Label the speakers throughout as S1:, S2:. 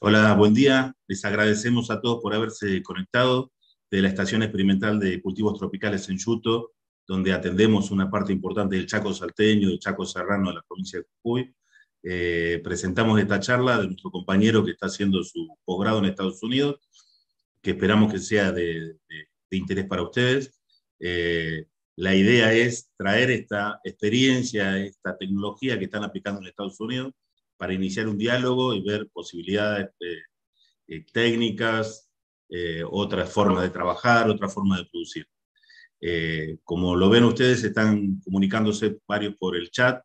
S1: Hola, buen día. Les agradecemos a todos por haberse conectado de la Estación Experimental de Cultivos Tropicales en Yuto, donde atendemos una parte importante del Chaco Salteño, del Chaco Serrano de la provincia de Jujuy. Eh, presentamos esta charla de nuestro compañero que está haciendo su posgrado en Estados Unidos, que esperamos que sea de, interés para ustedes. Eh, la idea es traer esta experiencia, esta tecnología que están aplicando en Estados Unidos para iniciar un diálogo y ver posibilidades eh, técnicas, eh, otras formas de trabajar, otra forma de producir. Eh, como lo ven ustedes, están comunicándose varios por el chat.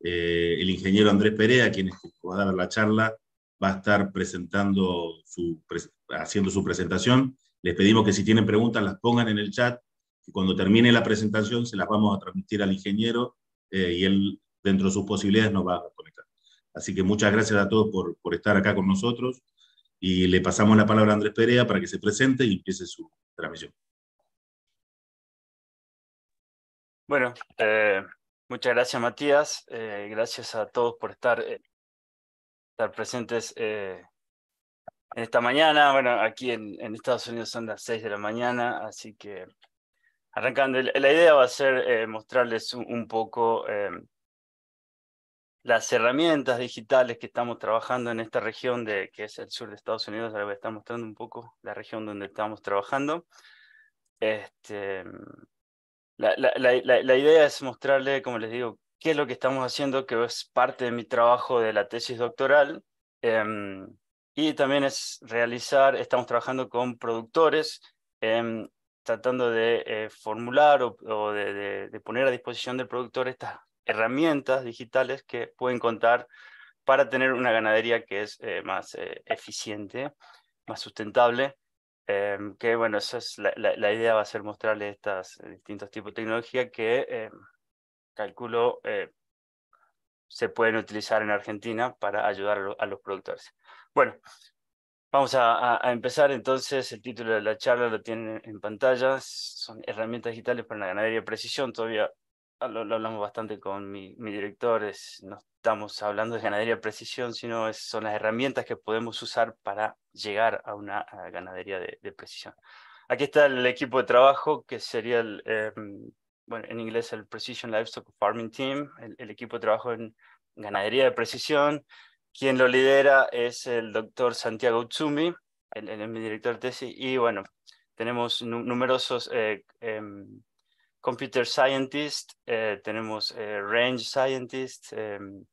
S1: el ingeniero Andrés Perea, quien va a dar la charla, va a estar presentando su, haciendo su presentación. Les pedimos que si tienen preguntas las pongan en el chat, que cuando termine la presentación se las vamos a transmitir al ingeniero y él, dentro de sus posibilidades, nos va a conectar. Así que muchas gracias a todos por, por estar acá con nosotros y le pasamos la palabra a Andrés Perea para que se presente y empiece su transmisión.
S2: Bueno, eh, muchas gracias Matías, eh, gracias a todos por estar, eh, presentes en esta mañana. Bueno, aquí en, Estados Unidos son las 6 de la mañana, así que arrancando, la idea va a ser mostrarles un poco las herramientas digitales que estamos trabajando en esta región de, que es el sur de Estados Unidos, ahora voy a estar mostrando un poco la región donde estamos trabajando. Este, la, idea es mostrarle, como les digo, qué es lo que estamos haciendo, que es parte de mi trabajo de la tesis doctoral. Em, y también es realizar, estamos trabajando con productores, em, tratando de eh, formular o, de, poner a disposición del productor estas herramientas digitales que pueden contar para tener una ganadería que es eh, más eh, eficiente, más sustentable. Eh, que bueno, esa es la, idea va a ser mostrarles estos distintos tipos de tecnología que calculo se pueden utilizar en Argentina para ayudar a, los productores. Bueno, vamos a, a, empezar entonces. El título de la charla lo tienen en pantalla. Son herramientas digitales para la ganadería de precisión. Todavía Ah, lo, hablamos bastante con mi, director, es, no estamos hablando de ganadería de precisión, sino son las herramientas que podemos usar para llegar a una ganadería de, precisión. Aquí está el equipo de trabajo, que sería el, eh, bueno, en inglés el Precision Livestock Farming Team, el, equipo de trabajo en ganadería de precisión. Quien lo lidera es el doctor Santiago Utsumi, el, el, director de tesis, y bueno, tenemos numerosos eh, em, computer scientist, eh, tenemos eh, range scientist, em,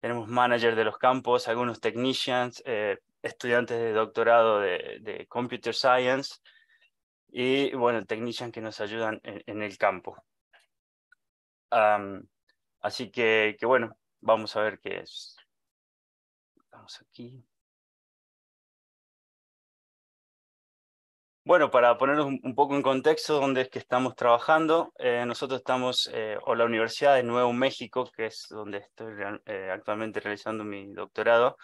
S2: tenemos manager de los campos, algunos technicians, eh, estudiantes de doctorado de, computer science y, bueno, technicians que nos ayudan en, el campo.
S1: así que, que, bueno, vamos a ver qué es. Vamos aquí.
S2: Bueno, para ponernos un poco en contexto dónde es que estamos trabajando, eh, nosotros estamos, eh, o la Universidad de Nuevo México, que es donde estoy eh, actualmente realizando mi doctorado,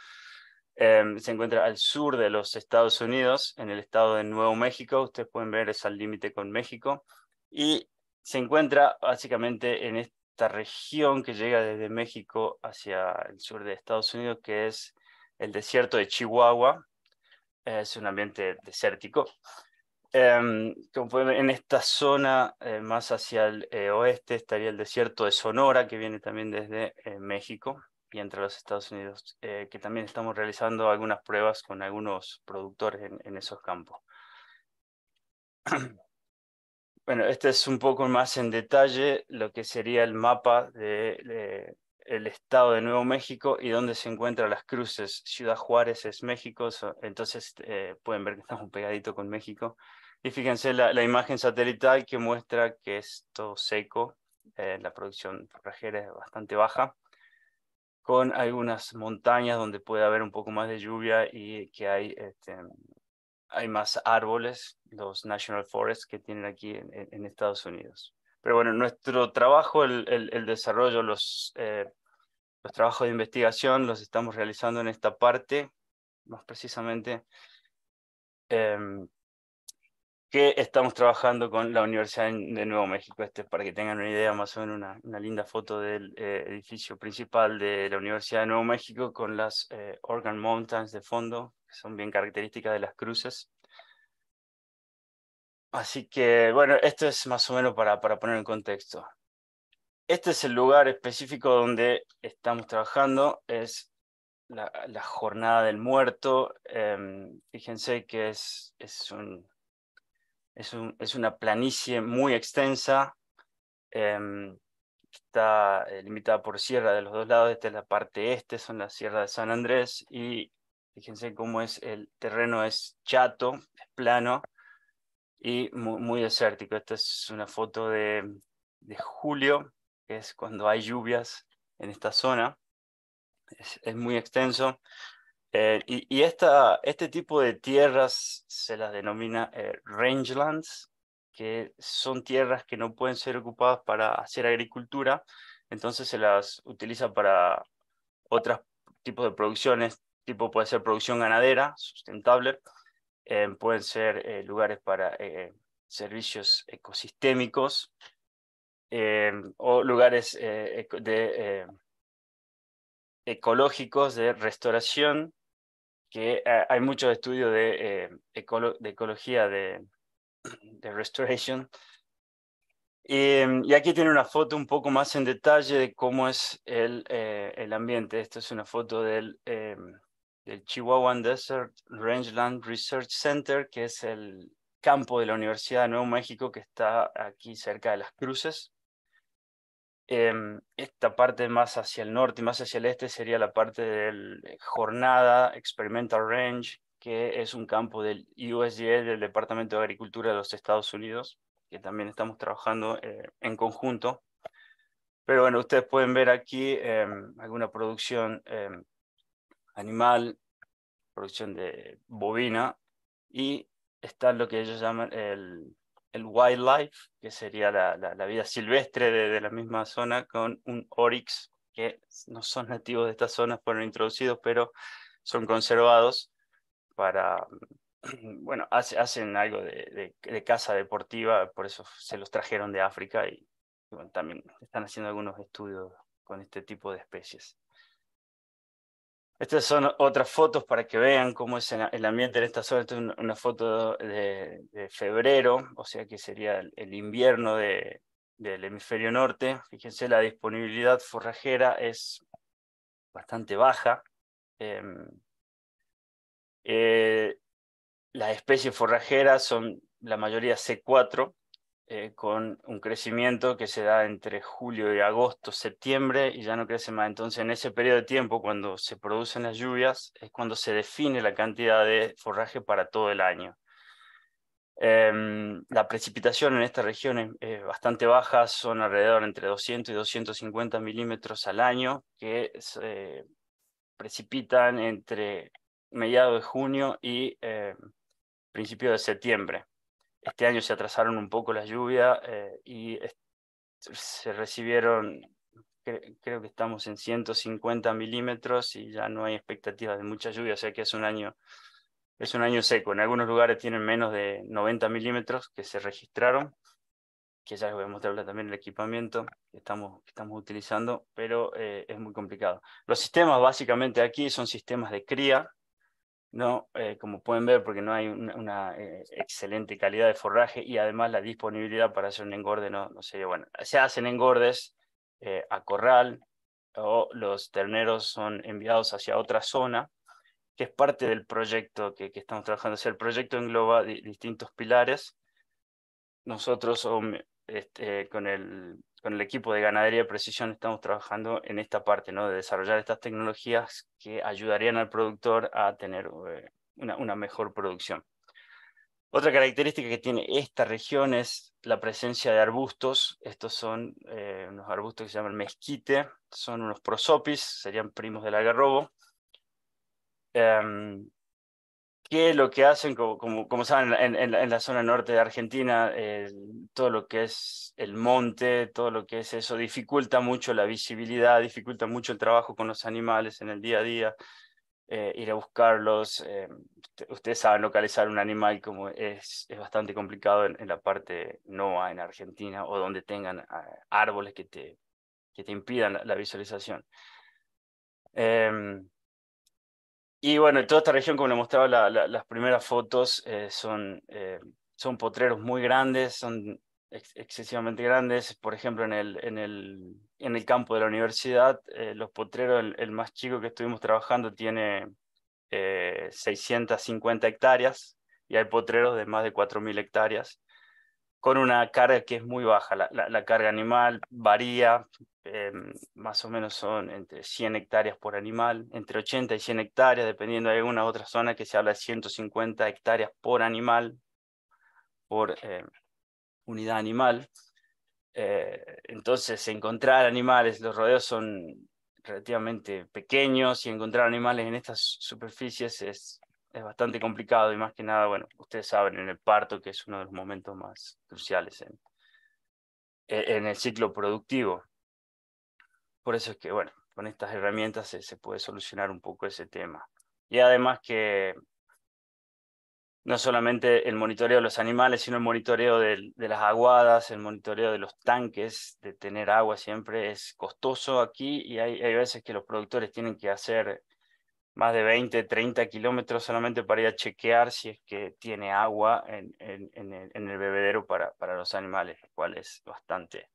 S2: em, se encuentra al sur de los Estados Unidos, en el estado de Nuevo México, ustedes pueden ver, es al límite con México, y se encuentra básicamente en esta región que llega desde México hacia el sur de Estados Unidos, que es el desierto de Chihuahua, es un ambiente desértico. Em, como en esta zona eh, más hacia el eh, oeste estaría el desierto de Sonora, que viene también desde eh, México y entre los Estados Unidos, que también estamos realizando algunas pruebas con algunos productores en, esos campos. Bueno, este es un poco más en detalle lo que sería el mapa del estado de Nuevo México y dónde se encuentran las cruces. Ciudad Juárez es México, entonces pueden ver que estamos pegadito con México. Y fíjense la, imagen satelital que muestra que es todo seco, eh, la producción forrajera es bastante baja, con algunas montañas donde puede haber un poco más de lluvia y que hay, este, hay más árboles, los National Forests que tienen aquí en, Estados Unidos. Pero bueno, nuestro trabajo, el, el, desarrollo, los, eh, los trabajos de investigación los estamos realizando en esta parte, más precisamente. Em, que estamos trabajando con la Universidad de Nuevo México, este, para que tengan una idea, más o menos una, linda foto del eh, edificio principal de la Universidad de Nuevo México con las eh, Organ Mountains de fondo, que son bien características de las cruces. Así que, bueno, esto es más o menos para, para poner en contexto. Este es el lugar específico donde estamos trabajando, es la, Jornada del Muerto. Em, fíjense que es, es un, es, una planicie muy extensa, em, está eh, limitada por sierra de los dos lados, esta es la parte este, son las sierras de San Andrés, y fíjense cómo es el terreno, es chato, es plano y muy, desértico. Esta es una foto de, julio, que es cuando hay lluvias en esta zona. es muy extenso. Eh, y, este tipo de tierras se las denomina eh, rangelands, que son tierras que no pueden ser ocupadas para hacer agricultura, entonces se las utiliza para otros tipos de producciones, tipo puede ser producción ganadera, sustentable, eh, pueden ser lugares para servicios ecosistémicos o lugares de ecológicos de restauración que eh, hay muchos estudios de, eh, de ecología de, de restoration. Em, y aquí tiene una foto un poco más en detalle de cómo es el, eh, el ambiente. Esta es una foto del, em, del Chihuahua Desert Rangeland Research Center, que es el campo de la Universidad de Nuevo México que está aquí cerca de Las Cruces. Em, esta parte más hacia el norte y más hacia el este sería la parte del eh, Jornada Experimental Range, que es un campo del USDA, del Departamento de Agricultura de los Estados Unidos, que también estamos trabajando eh, en conjunto. Pero bueno, ustedes pueden ver aquí em, alguna producción em, animal, producción de bovina, y está lo que ellos llaman el el wildlife, que sería la, vida silvestre de, la misma zona, con un oryx, que no son nativos de estas zonas, fueron introducidos, pero son conservados para, mm, bueno, hacen algo de, de, caza deportiva, por eso se los trajeron de África y, también están haciendo algunos estudios con este tipo de especies. Estas son otras fotos para que vean cómo es el ambiente en esta zona. Esta es una foto de, febrero, o sea que sería el invierno del hemisferio norte. Fíjense, la disponibilidad forrajera es bastante baja. Em, eh, las especies forrajeras son la mayoría C4, eh, con un crecimiento que se da entre julio y agosto, septiembre, y ya no crece más. Entonces, en ese periodo de tiempo, cuando se producen las lluvias, es cuando se define la cantidad de forraje para todo el año. Em, la precipitación en esta región es, bastante baja, son alrededor entre 200 y 250 milímetros al año, que precipitan entre mediados de junio y eh, principio de septiembre. Este año se atrasaron un poco las lluvias eh, y se recibieron, creo que estamos en 150 milímetros y ya no hay expectativas de mucha lluvia, o sea que es un año, es un año seco. En algunos lugares tienen menos de 90 milímetros que se registraron, que ya les voy a mostrar también el equipamiento que estamos, estamos utilizando, pero eh, es muy complicado. Los sistemas básicamente aquí son sistemas de cría, no, eh, como pueden ver, porque no hay una, eh, excelente calidad de forraje y además la disponibilidad para hacer un engorde no, no sería bueno. Se hacen engordes eh, a corral o los terneros son enviados hacia otra zona, que es parte del proyecto que, estamos trabajando. el proyecto engloba distintos pilares. Nosotros, o este, con, el, con el equipo de ganadería de precisión estamos trabajando en esta parte, ¿no? de desarrollar estas tecnologías que ayudarían al productor a tener eh, una, mejor producción. Otra característica que tiene esta región es la presencia de arbustos. Estos son eh, unos arbustos que se llaman mezquite, son unos prosopis, serían primos del algarrobo. Em, que lo que hacen, como, como, saben, en, la zona norte de Argentina, eh, todo lo que es el monte, todo lo que es eso, dificulta mucho la visibilidad, dificulta mucho el trabajo con los animales en el día a día, eh, ir a buscarlos. Eh, ustedes saben, localizar un animal como es, es bastante complicado en, la parte NOA en Argentina o donde tengan ah, árboles que te, que te impidan la, la visualización. Em, y bueno, toda esta región, como le mostraba, las primeras fotos eh, son, eh, son potreros muy grandes, son excesivamente grandes. Por ejemplo, en el, en el, en el campo de la universidad, eh, los potreros, el, el, más chico que estuvimos trabajando tiene 650 hectáreas y hay potreros de más de 4.000 hectáreas con una carga que es muy baja. La, carga animal varía, em, más o menos son entre 100 hectáreas por animal, entre 80 y 100 hectáreas, dependiendo de alguna otra zona que se habla de 150 hectáreas por animal, por em, unidad animal. Eh, entonces, encontrar animales, los rodeos son relativamente pequeños y encontrar animales en estas superficies es es bastante complicado y más que nada, bueno, ustedes saben, en el parto, que es uno de los momentos más cruciales en, e-, el ciclo productivo. Por eso es que, bueno, con estas herramientas se, puede solucionar un poco ese tema. Y además que no solamente el monitoreo de los animales, sino el monitoreo de, las aguadas, el monitoreo de los tanques, de tener agua siempre es costoso aquí y hay, hay veces que los productores tienen que hacer más de 20, 30 kilómetros solamente para ir a chequear si es que tiene agua en, en, en, el, en el, bebedero para, para los animales, lo cual es bastante.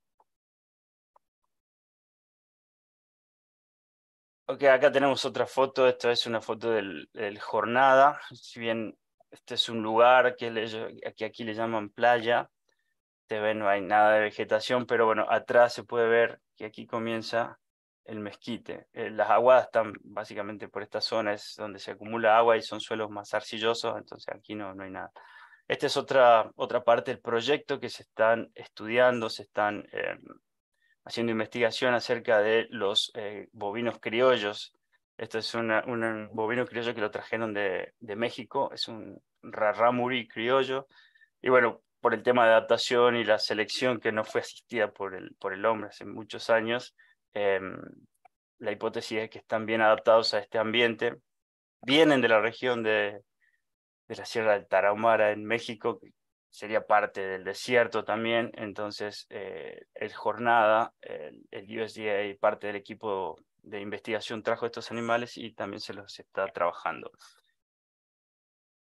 S2: Ok, acá tenemos otra foto, esta es una foto del, Jornada, si bien este es un lugar que, le, aquí le llaman playa, te ven, no hay nada de vegetación, pero bueno, atrás se puede ver que aquí comienza el mezquite. Eh, las aguadas están básicamente por esta zona, es donde se acumula agua y son suelos más arcillosos, entonces aquí no, no hay nada. Esta es otra, otra parte del proyecto que se están estudiando, se están eh, haciendo investigación acerca de los eh, bovinos criollos. Esto es un bovino criollo que lo trajeron de, México, es un raramuri criollo. Y bueno, por el tema de adaptación y la selección que no fue asistida por el, por el hombre hace muchos años, Em, la hipótesis es que están bien adaptados a este ambiente. Vienen de la región de, la Sierra del Tarahumara en México, que sería parte del desierto también. Entonces, eh, el Jornada, el, el USDA y parte del equipo de investigación trajo estos animales y también se los está trabajando.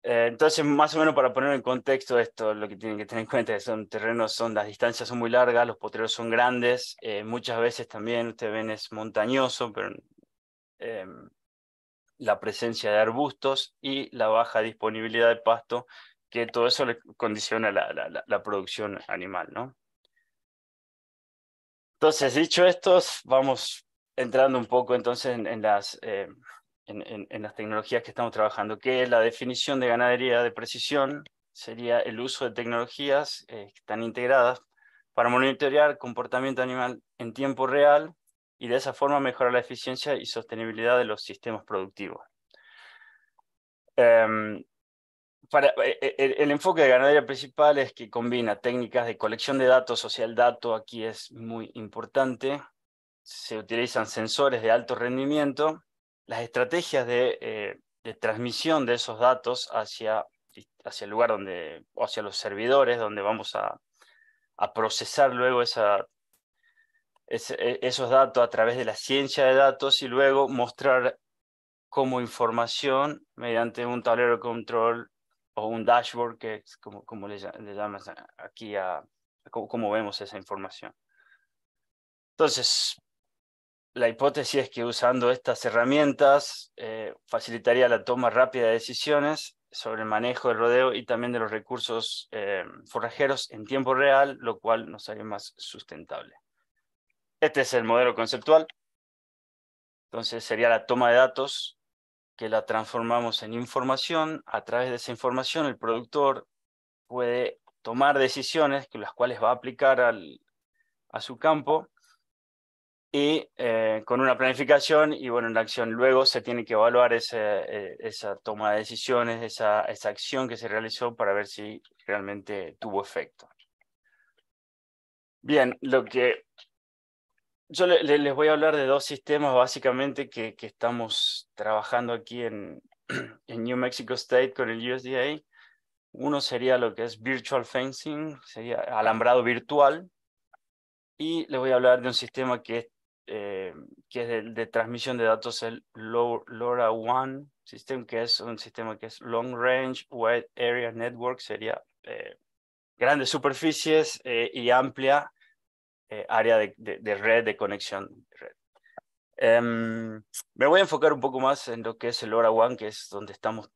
S2: Eh, entonces, más o menos para poner en contexto esto, lo que tienen que tener en cuenta es que son terrenos, son, las distancias son muy largas, los potreros son grandes, eh, muchas veces también, ustedes ven, es montañoso, pero eh, la presencia de arbustos y la baja disponibilidad de pasto, que todo eso le condiciona la, producción animal, ¿no? Entonces, dicho esto, vamos entrando un poco entonces en las en, las tecnologías que estamos trabajando, que la definición de ganadería de precisión sería el uso de tecnologías eh, que están integradas para monitorear comportamiento animal en tiempo real y de esa forma mejorar la eficiencia y sostenibilidad de los sistemas productivos. Em, eh, eh, el, el, enfoque de ganadería principal es que combina técnicas de colección de datos, o sea, el dato aquí es muy importante. Se utilizan sensores de alto rendimiento las estrategias eh, de, transmisión de esos datos hacia, hacia el lugar donde, o hacia los servidores donde vamos a, procesar luego esa, e, esos datos a través de la ciencia de datos y luego mostrar como información mediante un tablero de control o un dashboard, que es como, como le, llamas aquí a, cómo vemos esa información. Entonces, la hipótesis es que usando estas herramientas eh, facilitaría la toma rápida de decisiones sobre el manejo del rodeo y también de los recursos eh, forrajeros en tiempo real, lo cual nos haría más sustentable. Este es el modelo conceptual. Entonces sería la toma de datos que la transformamos en información. A través de esa información el productor puede tomar decisiones que las cuales va a aplicar a su campo y eh, con una planificación y bueno, una acción. Luego se tiene que evaluar ese, eh, esa toma de decisiones, esa, esa acción que se realizó para ver si realmente tuvo efecto. Bien, lo que yo les voy a hablar de dos sistemas básicamente que, que estamos trabajando aquí en, en, New Mexico State con el USDA. Uno sería lo que es virtual fencing, sería alambrado virtual, y les voy a hablar de un sistema que es eh, que es de, de, transmisión de datos, el LoRaWAN System, que es un sistema que es Long Range Wide Area Network, sería eh, grandes superficies eh, y amplia área de, de, de, red, de conexión. Red. Em, me voy a enfocar un poco más en lo que es el LoRaWAN, que es donde estamos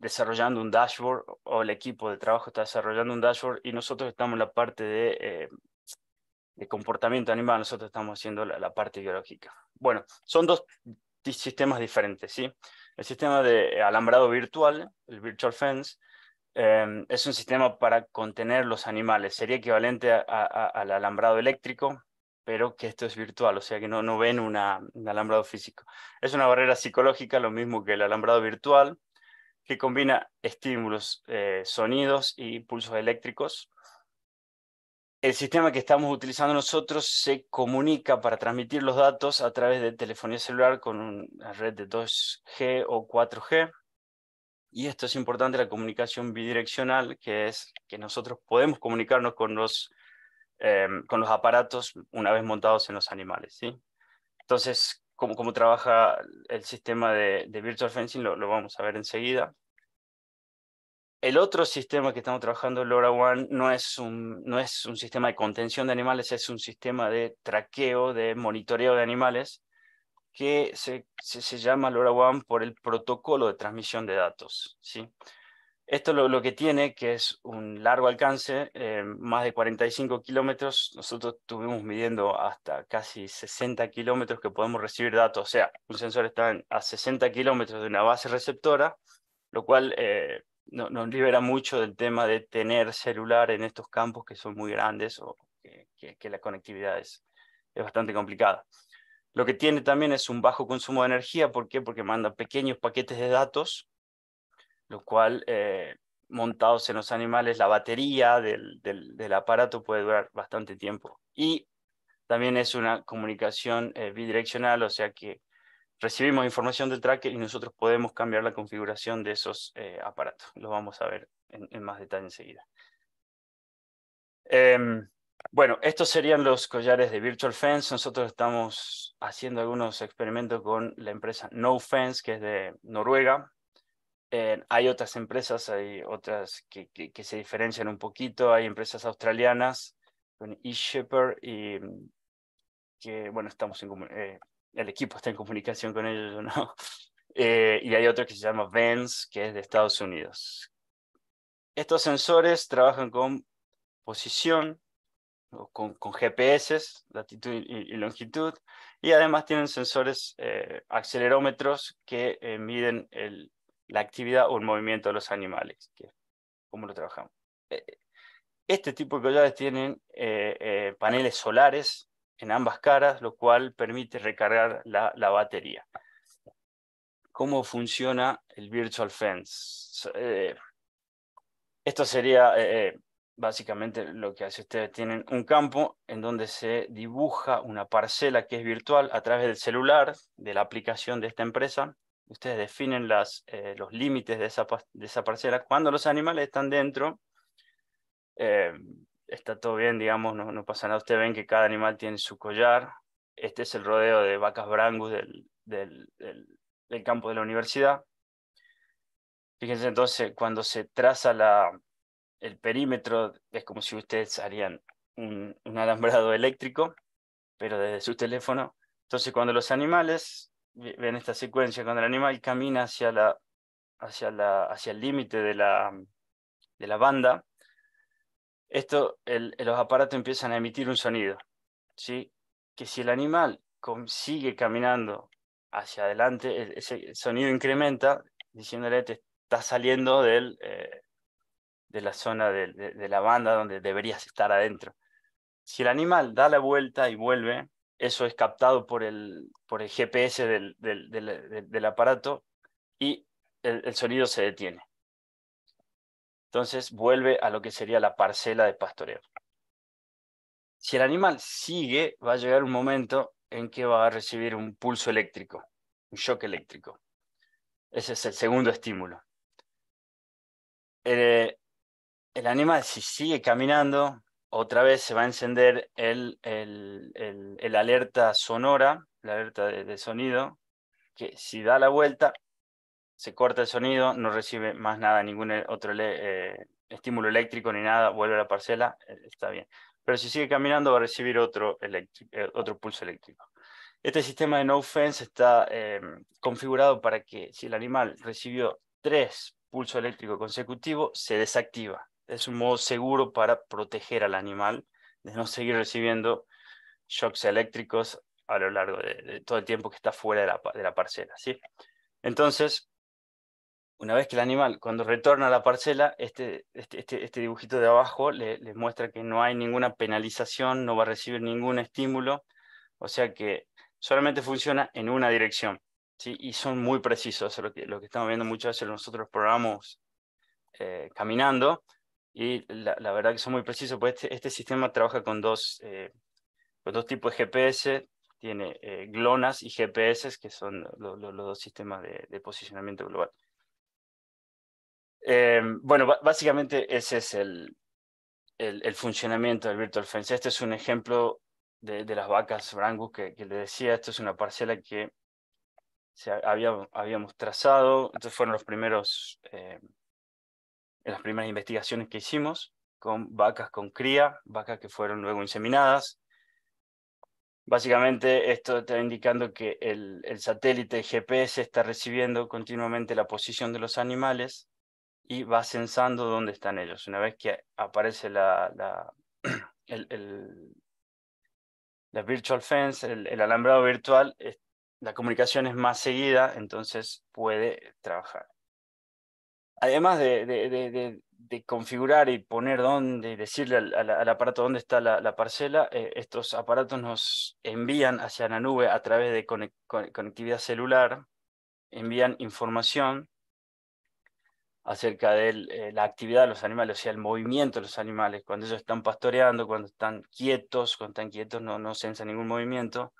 S2: desarrollando un dashboard, o el equipo de trabajo está desarrollando un dashboard, y nosotros estamos en la parte de de comportamiento animal, nosotros estamos haciendo la, parte biológica. Bueno, son dos sistemas diferentes, ¿sí? El sistema de eh, alambrado virtual, el virtual fence, em, es un sistema para contener los animales. Sería equivalente al alambrado eléctrico, pero que esto es virtual, o sea que no, no ven un alambrado físico. Es una barrera psicológica, lo mismo que el alambrado virtual, que combina estímulos, eh, sonidos y pulsos eléctricos el sistema que estamos utilizando nosotros se comunica para transmitir los datos a través de telefonía celular con una red de 2G o 4G. Y esto es importante, la comunicación bidireccional, que es que nosotros podemos comunicarnos con los, em, con los aparatos una vez montados en los animales. ¿sí? Entonces, cómo, cómo trabaja el sistema de, virtual fencing lo vamos a ver enseguida. El otro sistema que estamos trabajando, LoRaWAN, no es, un, no es un sistema de contención de animales, es un sistema de traqueo, de monitoreo de animales, que se, se, llama LoRaWAN por el protocolo de transmisión de datos. ¿sí? Esto lo, lo que tiene, que es un largo alcance, em, más de 45 kilómetros, nosotros estuvimos midiendo hasta casi 60 kilómetros que podemos recibir datos, o sea, un sensor está a 60 kilómetros de una base receptora, lo cual... Eh, nos libera mucho del tema de tener celular en estos campos que son muy grandes o que, la conectividad es, es bastante complicada. Lo que tiene también es un bajo consumo de energía. ¿Por qué? Porque manda pequeños paquetes de datos, lo cual eh, montados en los animales, la batería del, aparato puede durar bastante tiempo. Y también es una comunicación eh, bidireccional, o sea que recibimos información del tracker y nosotros podemos cambiar la configuración de esos eh, aparatos. Lo vamos a ver en, más detalle enseguida. Em, bueno, estos serían los collares de Virtual Fence. Nosotros estamos haciendo algunos experimentos con la empresa No Fence, que es de Noruega. Eh, hay otras empresas, hay otras que, que, se diferencian un poquito. Hay empresas australianas con eShipper y mm, que, bueno, estamos en, eh, el equipo está en comunicación con ellos o no. Eh, y hay otro que se llama Vens, que es de Estados Unidos. Estos sensores trabajan con posición, con, GPS, latitud y, longitud, y además tienen sensores eh, acelerómetros que eh, miden la actividad o el movimiento de los animales, que cómo lo trabajamos. Este tipo de collares tienen paneles solares en ambas caras, lo cual permite recargar la, batería. ¿Cómo funciona el Virtual Fence? Eh, esto sería eh, eh, básicamente lo que hace ustedes. Tienen un campo en donde se dibuja una parcela que es virtual a través del celular, de la aplicación de esta empresa. Ustedes definen las, los límites de esa, de esa parcela. Cuando los animales están dentro, está todo bien, digamos, no, no pasa nada. Ustedes ven que cada animal tiene su collar. Este es el rodeo de vacas brangus del, campo de la universidad. Fíjense entonces, cuando se traza el perímetro, es como si ustedes harían un, un alambrado eléctrico, pero desde su teléfono. Entonces, cuando los animales ven esta secuencia, cuando el animal camina hacia, la, hacia, la, hacia el límite de la, de la banda, esto, los aparatos empiezan a emitir un sonido, ¿sí? Que si el animal sigue caminando hacia adelante, e, ese sonido incrementa, diciéndole, que está saliendo del, eh, de la zona de, la banda donde deberías estar adentro. Si el animal da la vuelta y vuelve, eso es captado por el, GPS del, aparato y el, sonido se detiene. Entonces vuelve a lo que sería la parcela de pastoreo. Si el animal sigue, va a llegar un momento en que va a recibir un pulso eléctrico, un shock eléctrico. Ese es el segundo estímulo. Eh, el, animal, si sigue caminando, otra vez se va a encender el, alerta sonora, la alerta de sonido, que si da la vuelta, se corta el sonido, no recibe más nada, ningún e, otro eh, estímulo eléctrico ni nada, vuelve a la parcela, eh, está bien. Pero si sigue caminando va a recibir otro, eh, otro pulso eléctrico. Este sistema de no fence está configurado para que si el animal recibió tres pulsos eléctricos consecutivos, se desactiva. Es un modo seguro para proteger al animal de no seguir recibiendo shocks eléctricos a lo largo de, todo el tiempo que está fuera de la, parcela. ¿sí? Entonces, una vez que el animal, cuando retorna a la parcela, este, este, este, este, dibujito de abajo le, muestra que no hay ninguna penalización, no va a recibir ningún estímulo, o sea que solamente funciona en una dirección, ¿sí? y son muy precisos, lo que, lo que estamos viendo muchas veces nosotros programamos eh, caminando, y la, la, verdad que son muy precisos, pues este, este sistema trabaja con dos, eh, con dos tipos de GPS, tiene eh, y GPS, que son los dos sistemas de posicionamiento global. Eh, bueno, básicamente ese es el, funcionamiento del Virtual Fence. Este es un ejemplo de, las vacas Brangus que, le decía. Esto es una parcela que se habíamos trazado. Estos fueron los primeros, eh, las primeras investigaciones que hicimos con vacas con cría, vacas que fueron luego inseminadas. Básicamente esto está indicando que el satélite GPS está recibiendo continuamente la posición de los animales y va censando dónde están ellos. Una vez que aparece la, virtual fence, el, alambrado virtual, la comunicación es más seguida, entonces puede trabajar. Además de, de, configurar y poner dónde, y decirle al, aparato dónde está la, parcela, eh, estos aparatos nos envían hacia la nube a través de conectividad celular, envían información acerca de eh, la actividad de los animales, o sea, el movimiento de los animales. Cuando ellos están pastoreando, cuando están quietos, cuando están quietos no, no sensa ningún movimiento,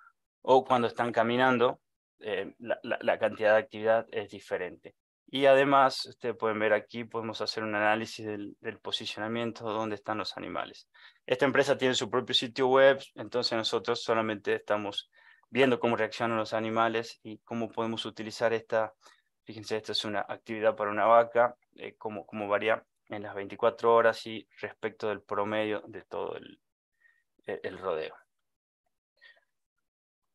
S2: o cuando están caminando, eh, la, cantidad de actividad es diferente. Y además, ustedes pueden ver aquí, podemos hacer un análisis del posicionamiento, dónde están los animales. Esta empresa tiene su propio sitio web, entonces nosotros solamente estamos viendo cómo reaccionan los animales y cómo podemos utilizar esta Fíjense, esta es una actividad para una vaca, eh, como, varía en las 24 horas y respecto del promedio de todo el, e-, rodeo.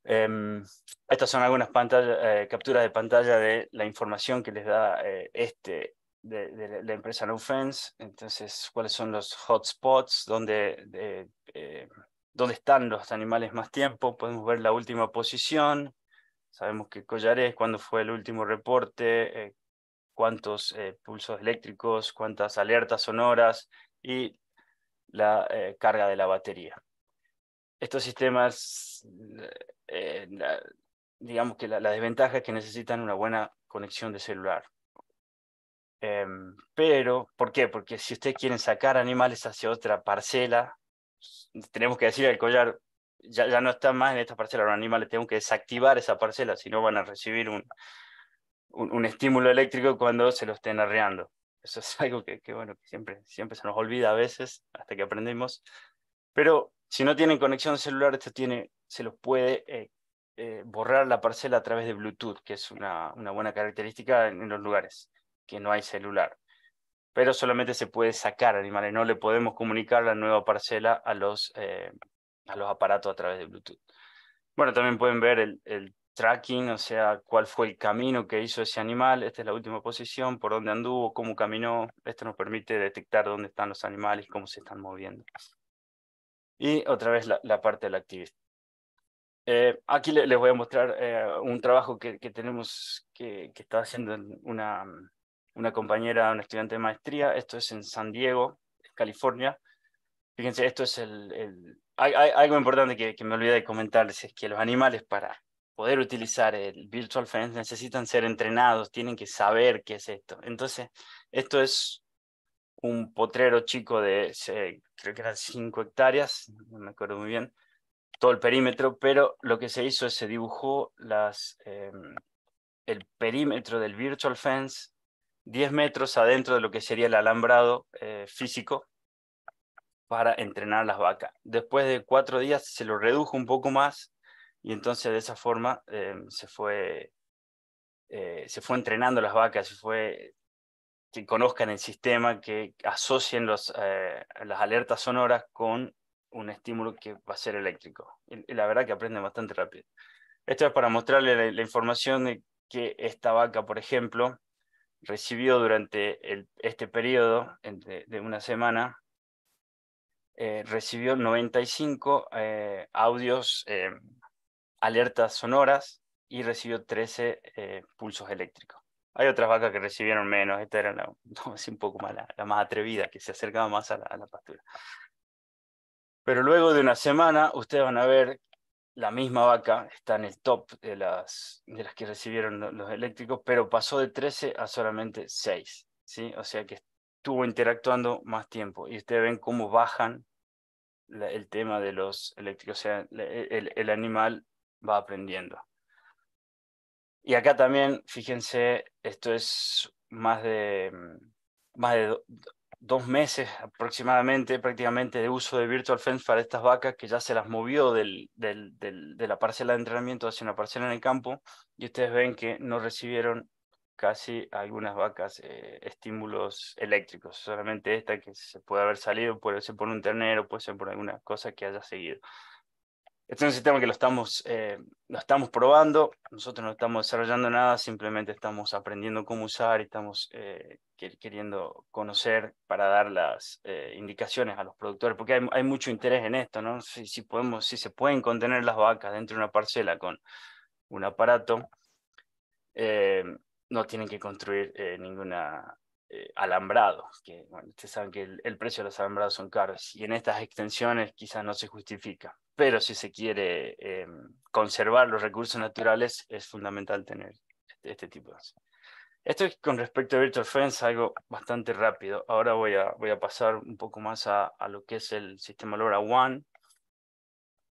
S2: Em, estas son algunas eh, capturas de pantalla de la información que les da eh, este de, la empresa No Fence. Entonces, cuáles son los hotspots, donde, dónde están los animales más tiempo. Podemos ver la última posición, Sabemos qué collar es, cuándo fue el último reporte, eh, cuántos eh, pulsos eléctricos, cuántas alertas sonoras y la eh, carga de la batería. Estos sistemas, digamos que la, desventaja es que necesitan una buena conexión de celular. Em, pero, ¿por qué? Porque si ustedes quieren sacar animales hacia otra parcela, tenemos que decir al collar, ya, no están más en esta parcela, los animales tengo que desactivar esa parcela, si no van a recibir un, un, estímulo eléctrico cuando se lo estén arreando. Eso es algo que, bueno, siempre, siempre se nos olvida a veces, hasta que aprendemos. Pero si no tienen conexión celular, esto tiene, se los puede eh, eh, borrar la parcela a través de Bluetooth, que es una, una buena característica en, los lugares, que no hay celular. Pero solamente se puede sacar animales, no le podemos comunicar la nueva parcela a los, eh, a los aparatos a través de Bluetooth. Bueno, también pueden ver el, tracking, o sea, cuál fue el camino que hizo ese animal, esta es la última posición, por dónde anduvo, cómo caminó, esto nos permite detectar dónde están los animales, cómo se están moviendo. Y otra vez la, parte del activista. Eh, aquí les voy a mostrar eh, un trabajo que, tenemos, que, está haciendo una, una compañera, una estudiante de maestría, esto es en San Diego, California. Fíjense, esto es el, el algo importante que, me olvidé de comentarles, es que los animales para poder utilizar el Virtual Fence necesitan ser entrenados, tienen que saber qué es esto. Entonces, esto es un potrero chico de, creo que eran 5 hectáreas, no me acuerdo muy bien, todo el perímetro, pero lo que se hizo es se dibujó las, em, el perímetro del Virtual Fence 10 metros adentro de lo que sería el alambrado eh, físico para entrenar las vacas. Después de cuatro días se lo redujo un poco más y entonces de esa forma em, se, fue, eh, se fue entrenando las vacas, se fue que conozcan el sistema, que asocien los, eh, las alertas sonoras con un estímulo que va a ser eléctrico. Y, la verdad que aprenden bastante rápido. Esto es para mostrarle la, información de que esta vaca, por ejemplo, recibió durante este periodo de una semana eh, recibió 95 eh, audios, eh, alertas sonoras y recibió 13 pulsos eléctricos. Hay otras vacas que recibieron menos, esta era la, un poco más la, más atrevida, que se acercaba más a la, pastura. Pero luego de una semana, ustedes van a ver la misma vaca, está en el top de las, de las que recibieron los eléctricos, pero pasó de 13 a solamente 6, ¿sí? O sea que estuvo interactuando más tiempo. Y ustedes ven cómo bajan el tema de los eléctricos, o sea, e, el, animal va aprendiendo. Y acá también, fíjense, esto es más de, mm, más de dos meses aproximadamente, prácticamente, de uso de Virtual Fence para estas vacas que ya se las movió del, de la parcela de entrenamiento hacia una parcela en el campo. Y ustedes ven que no recibieron casi algunas vacas eh, estímulos eléctricos, solamente esta que se puede haber salido, puede ser por un ternero, puede ser por alguna cosa que haya seguido. Este es un sistema que lo estamos, eh, lo estamos probando, nosotros no estamos desarrollando nada, simplemente estamos aprendiendo cómo usar y estamos eh, queriendo conocer para dar las indicaciones a los productores, porque hay, mucho interés en esto, ¿no? si, podemos, si se pueden contener las vacas dentro de una parcela con un aparato, no tienen que construir ningún eh, ninguna eh, alambrado, que ustedes saben que el, precio de los alambrados son caros y en estas extensiones quizás no se justifica, pero si se quiere eh, conservar los recursos naturales es fundamental tener este, este tipo de Esto es con respecto a Virtual Fence, algo bastante rápido. Ahora voy a, voy a pasar un poco más a, lo que es el sistema LoRaWAN.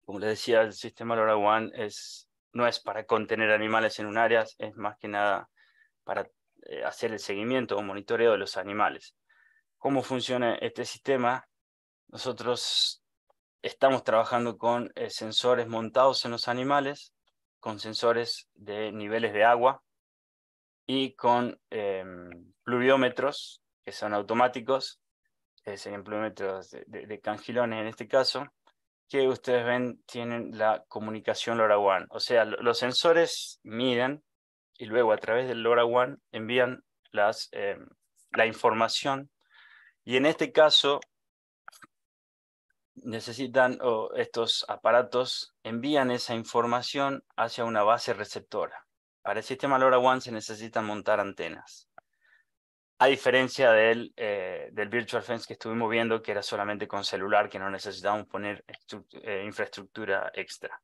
S2: Como les decía, el sistema LoRaWAN es, no es para contener animales en un área, es más que nada para eh, hacer el seguimiento o monitoreo de los animales. ¿Cómo funciona este sistema? Nosotros estamos trabajando con eh, sensores montados en los animales, con sensores de niveles de agua y con em, pluviómetros que son automáticos, serían pluviómetros de, de, cangilones en este caso, que ustedes ven tienen la comunicación LoRaWAN. O sea, los sensores miden y luego a través del LoRaWAN envían em, la información y en este caso necesitan o estos aparatos envían esa información hacia una base receptora. Para el sistema LoRaWAN se necesitan montar antenas. A diferencia eh, del, Virtual Fence que estuvimos viendo, que era solamente con celular, que no necesitábamos poner eh, infraestructura extra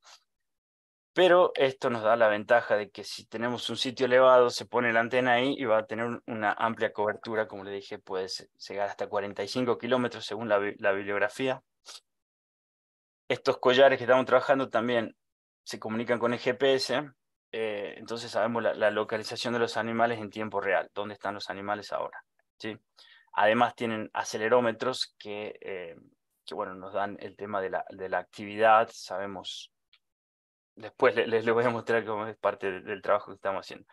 S2: pero esto nos da la ventaja de que si tenemos un sitio elevado, se pone la antena ahí y va a tener una amplia cobertura, como le dije, puede llegar hasta 45 kilómetros según la, bibliografía. Estos collares que estamos trabajando también se comunican con el GPS, eh, entonces sabemos la, localización de los animales en tiempo real, dónde están los animales ahora. ¿sí? Además tienen acelerómetros que, eh, bueno, nos dan el tema de la, de la actividad, sabemos Después les, voy a mostrar cómo es parte del trabajo que estamos haciendo.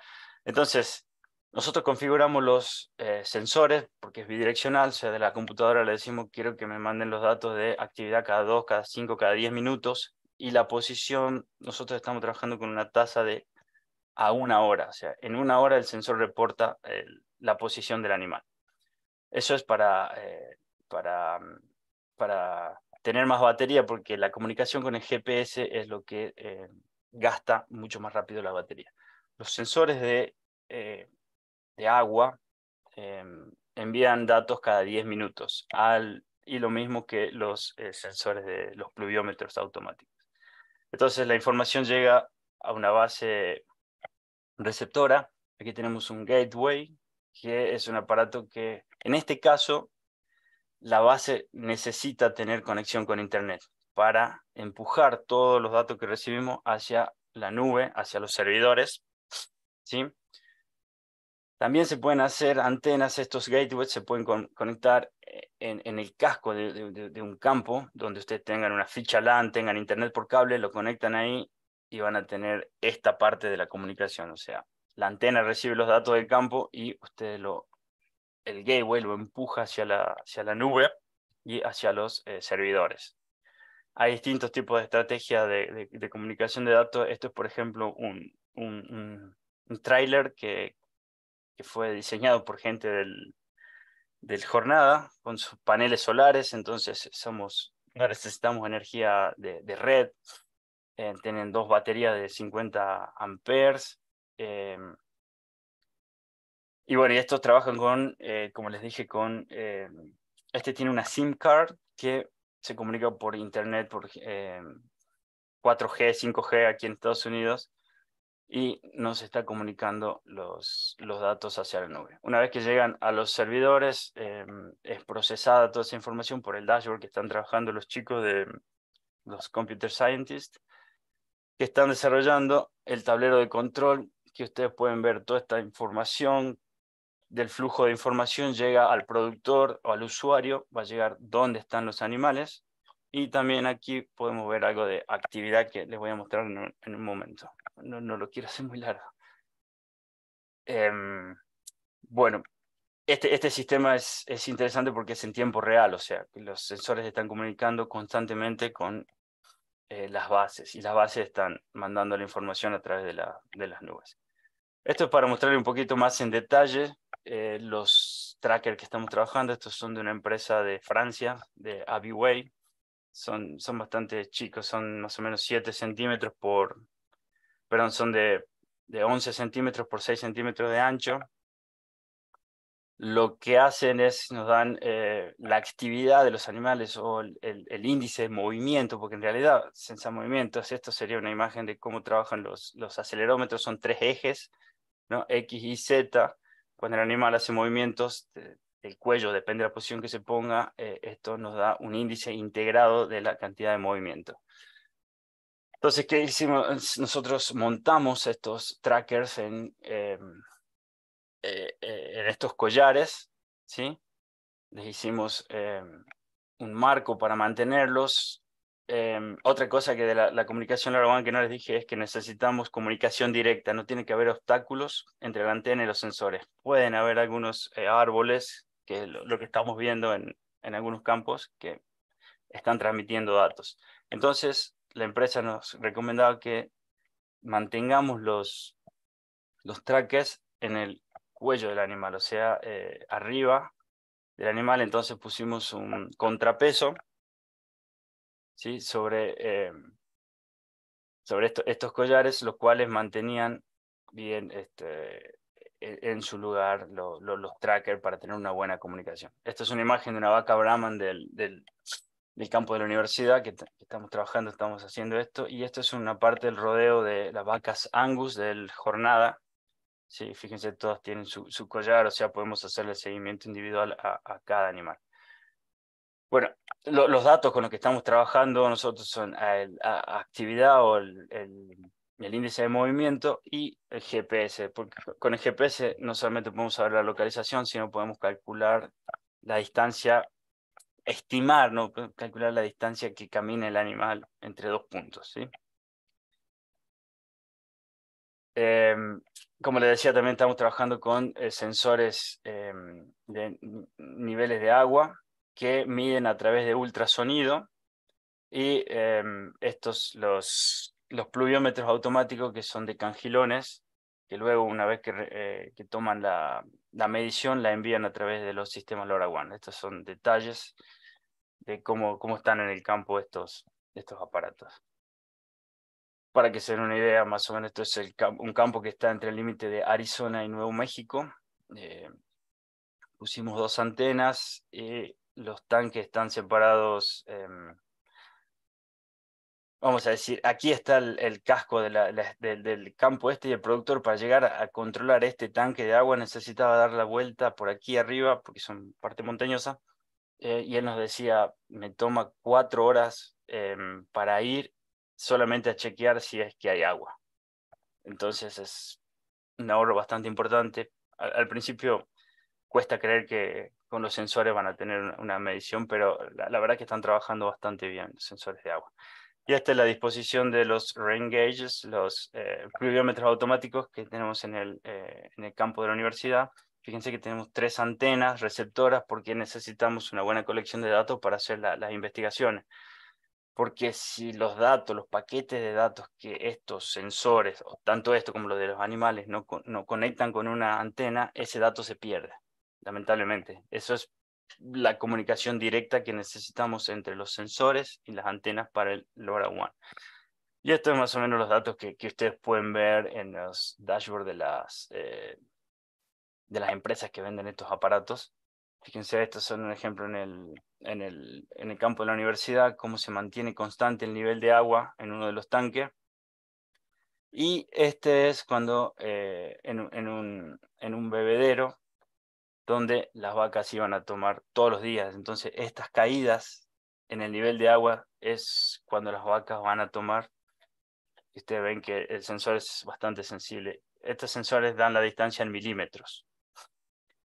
S2: Entonces, nosotros configuramos los eh, sensores porque es bidireccional, o sea, de la computadora le decimos quiero que me manden los datos de actividad cada dos cada cinco cada diez minutos y la posición, nosotros estamos trabajando con una tasa de a una hora, o sea, en una hora el sensor reporta eh, la posición del animal. Eso es para, eh, para, mm, para tener más batería porque la comunicación con el GPS es lo que eh, gasta mucho más rápido la batería. Los sensores de, eh, agua eh, envían datos cada 10 minutos al, y lo mismo que los sensores de los pluviómetros automáticos. Entonces la información llega a una base receptora. Aquí tenemos un gateway, que es un aparato que en este caso la base necesita tener conexión con Internet para empujar todos los datos que recibimos hacia la nube, hacia los servidores. ¿sí? También se pueden hacer antenas, estos gateways se pueden conectar eh, en, el casco de, un campo donde ustedes tengan una ficha LAN, tengan internet por cable, lo conectan ahí y van a tener esta parte de la comunicación. O sea, la antena recibe los datos del campo y ustedes lo el gateway lo empuja hacia la, hacia la nube y hacia los eh, servidores. Hay distintos tipos de estrategias de, comunicación de datos. Esto es, por ejemplo, un, un, un, trailer que, que, fue diseñado por gente del, del Jornada con sus paneles solares. Entonces, eh, somos, necesitamos energía de, red. Eh, tienen dos baterías de 50 amperes. Y bueno, y estos trabajan con, eh, como les dije, con... Eh, este tiene una SIM card que se comunica por internet, por 4G, eh, 5G aquí en Estados Unidos y nos está comunicando los, los datos hacia la nube. Una vez que llegan a los servidores, es procesada toda esa información por el dashboard que están trabajando los chicos de los computer scientists, que están desarrollando el tablero de control, que ustedes pueden ver toda esta información, del flujo de información llega al productor o al usuario, va a llegar dónde están los animales. Y también aquí podemos ver algo de actividad que les voy a mostrar en un, momento. No, lo quiero hacer muy largo. Em, bueno, este, este sistema es, es, interesante porque es en tiempo real, o sea, los sensores están comunicando constantemente con eh, las bases y las bases están mandando la información a través de, la, de las nubes. Esto es para mostrarle un poquito más en detalle eh, los trackers que estamos trabajando, estos son de una empresa de Francia, de Abiway. Son, son bastante chicos, son más o menos 7 centímetros por, perdón, son de, de 11 centímetros por 6 centímetros de ancho. Lo que hacen es, nos dan eh, la actividad de los animales o el, índice de movimiento, porque en realidad, sensa movimientos, esto sería una imagen de cómo trabajan los, los acelerómetros, son tres ejes, ¿no? X y Z cuando el animal hace movimientos el cuello, depende de la posición que se ponga, eh, esto nos da un índice integrado de la cantidad de movimiento. Entonces, ¿qué hicimos? Nosotros montamos estos trackers en, em, eh, eh, en estos collares, ¿sí? Les hicimos em, un marco para mantenerlos, Em, otra cosa que de la, comunicación LoRaWAN que no les dije es que necesitamos comunicación directa, no tiene que haber obstáculos entre la antena y los sensores. Pueden haber algunos eh, árboles, que es lo, que estamos viendo en, algunos campos, que están transmitiendo datos. Entonces, la empresa nos recomendaba que mantengamos los, los traques en el cuello del animal, o sea, eh, arriba del animal, entonces pusimos un contrapeso ¿sí? sobre, eh, estos collares, los cuales mantenían bien este, e, en su lugar los trackers para tener una buena comunicación. Esta es una imagen de una vaca Brahman del, del, del campo de la universidad que, estamos trabajando, estamos haciendo esto, y esto es una parte del rodeo de las vacas Angus del Jornada. Sí, fíjense, todas tienen su, collar, o sea, podemos hacerle seguimiento individual a cada animal. Bueno, los datos con los que estamos trabajando nosotros son eh, la actividad o el, índice de movimiento y el GPS, porque con el GPS no solamente podemos saber la localización, sino podemos calcular la distancia, estimar, calcular la distancia que camina el animal entre dos puntos. Em, como les decía, también estamos trabajando con eh, sensores em, de niveles de agua, que miden a través de ultrasonido y em, estos, los, los pluviómetros automáticos que son de cangilones, que luego una vez que, eh, toman la, medición la envían a través de los sistemas LoRaWAN. Estos son detalles de cómo, cómo están en el campo estos, estos aparatos. Para que se den una idea, más o menos esto es un campo que está entre el límite de Arizona y Nuevo México. Eh, pusimos dos antenas y los tanques están separados. Em, vamos a decir, aquí está el, casco de del campo este y el productor para llegar a, controlar este tanque de agua necesitaba dar la vuelta por aquí arriba, porque son parte montañosa, eh, y él nos decía, me toma cuatro horas em, para ir solamente a chequear si es que hay agua. Entonces es un ahorro bastante importante. al principio cuesta creer que, con los sensores van a tener una medición, pero la, verdad que están trabajando bastante bien los sensores de agua. Y esta es la disposición de los rain gauges, los eh, pluviómetros automáticos que tenemos en el, eh, en el campo de la universidad. Fíjense que tenemos tres antenas receptoras porque necesitamos una buena colección de datos para hacer las investigaciones. Porque si los datos, los paquetes de datos que estos sensores, tanto esto como los de los animales, no, no conectan con una antena, ese dato se pierde lamentablemente. Eso es la comunicación directa que necesitamos entre los sensores y las antenas para el LoRaWAN. Y estos es más o menos los datos que, ustedes pueden ver en los dashboards de las, eh, de las empresas que venden estos aparatos. Fíjense, estos son un ejemplo en el, campo de la universidad, cómo se mantiene constante el nivel de agua en uno de los tanques. Y este es cuando eh, en un bebedero donde las vacas iban a tomar todos los días. Entonces, estas caídas en el nivel de agua es cuando las vacas van a tomar. Ustedes ven que el sensor es bastante sensible. Estos sensores dan la distancia en milímetros.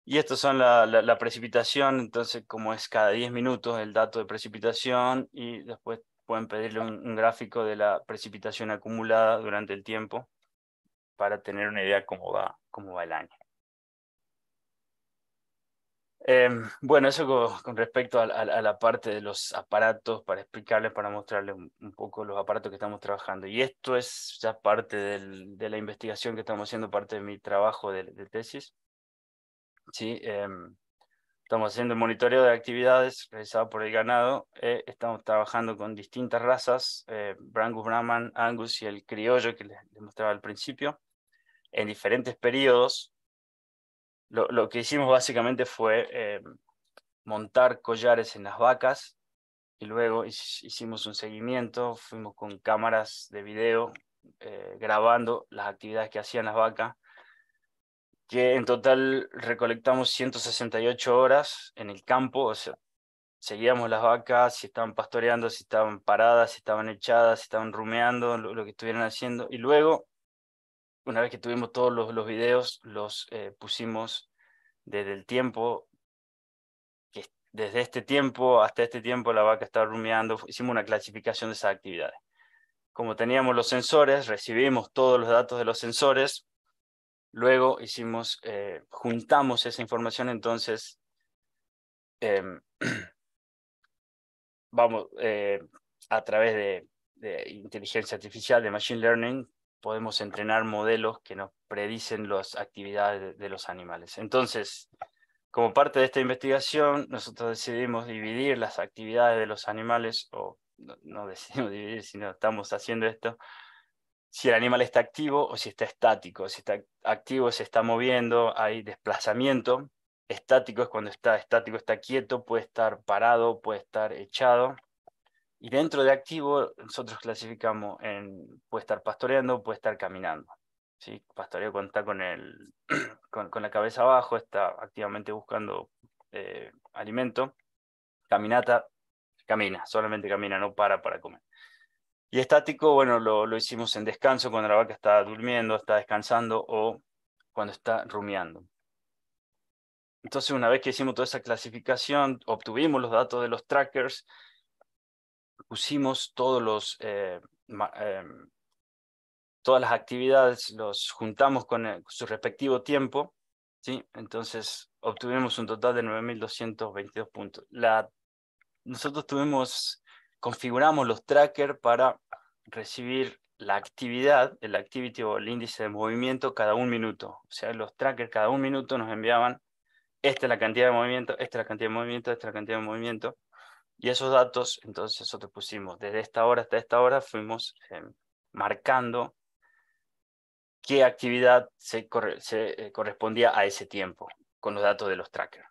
S2: Y estos son la, precipitación, entonces como es cada 10 minutos el dato de precipitación y después pueden pedirle un, un gráfico de la precipitación acumulada durante el tiempo para tener una idea cómo va, cómo va el año. Em, bueno, eso con, respecto a, la parte de los aparatos, para explicarles, para mostrarles un, poco los aparatos que estamos trabajando. Y esto es ya parte de la investigación que estamos haciendo, parte de mi trabajo de, tesis. Sí, em, estamos haciendo el monitoreo de actividades realizado por el ganado. Eh, estamos trabajando con distintas razas, eh, Brangus Brahman, Angus y el criollo que les, les mostraba al principio, en diferentes periodos lo, que hicimos básicamente fue eh, montar collares en las vacas y luego hicimos un seguimiento, fuimos con cámaras de video eh, grabando las actividades que hacían las vacas, que en total recolectamos 168 horas en el campo, o sea, seguíamos las vacas, si estaban pastoreando, si estaban paradas, si estaban echadas, si estaban rumeando, lo, lo que estuvieran haciendo, y luego una vez que tuvimos todos los, videos, los eh, pusimos desde el tiempo, que desde este tiempo hasta este tiempo la vaca estaba rumiando, hicimos una clasificación de esas actividades. Como teníamos los sensores, recibimos todos los datos de los sensores, luego hicimos, eh, juntamos esa información, entonces, em, vamos, eh, a través de inteligencia artificial, de machine learning, podemos entrenar modelos que nos predicen las actividades de, los animales. Entonces, como parte de esta investigación, nosotros decidimos dividir las actividades de los animales, o no, no decidimos dividir, sino estamos haciendo esto, si el animal está activo o si está estático. Si está activo, se está moviendo, hay desplazamiento. Estático es cuando está estático, está quieto, puede estar parado, puede estar echado. Y dentro de activo, nosotros clasificamos en puede estar pastoreando, puede estar caminando. ¿sí? Pastoreo cuando está con, el, con, la cabeza abajo, está activamente buscando eh, alimento. Caminata, camina, solamente camina, no para para comer. Y estático, bueno, lo, lo hicimos en descanso cuando la vaca está durmiendo, está descansando o cuando está rumiando. Entonces, una vez que hicimos toda esa clasificación, obtuvimos los datos de los trackers pusimos todos los, eh, em, todas las actividades, los juntamos con, eh, su respectivo tiempo, ¿sí? entonces obtuvimos un total de 9.222 puntos. nosotros tuvimos, configuramos los trackers para recibir la actividad, el activity o el índice de movimiento cada un minuto. O sea, los trackers cada un minuto nos enviaban esta es la cantidad de movimiento, esta es la cantidad de movimiento, esta es la cantidad de movimiento. Y esos datos, entonces nosotros pusimos desde esta hora hasta esta hora, fuimos em, marcando qué actividad se, eh, correspondía a ese tiempo con los datos de los trackers.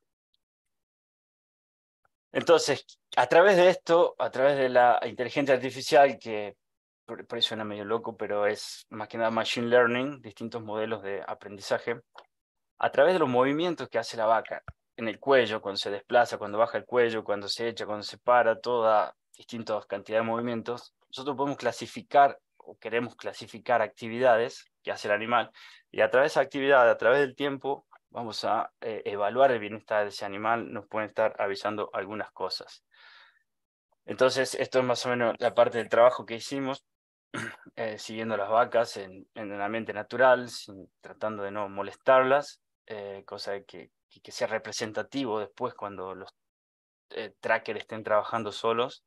S2: Entonces, a través de esto, a través de la inteligencia artificial, que por, eso suena medio loco, pero es más que nada machine learning, distintos modelos de aprendizaje, a través de los movimientos que hace la vaca en el cuello, cuando se desplaza, cuando baja el cuello, cuando se echa, cuando se para, toda distintas cantidad de movimientos, nosotros podemos clasificar o queremos clasificar actividades que hace el animal y a través de esa actividad, a través del tiempo, vamos a eh, evaluar el bienestar de ese animal, nos pueden estar avisando algunas cosas. Entonces, esto es más o menos la parte del trabajo que hicimos, eh, siguiendo las vacas en, el ambiente natural, sin, tratando de no molestarlas, eh, cosa que, que, sea representativo después cuando los eh, trackers estén trabajando solos.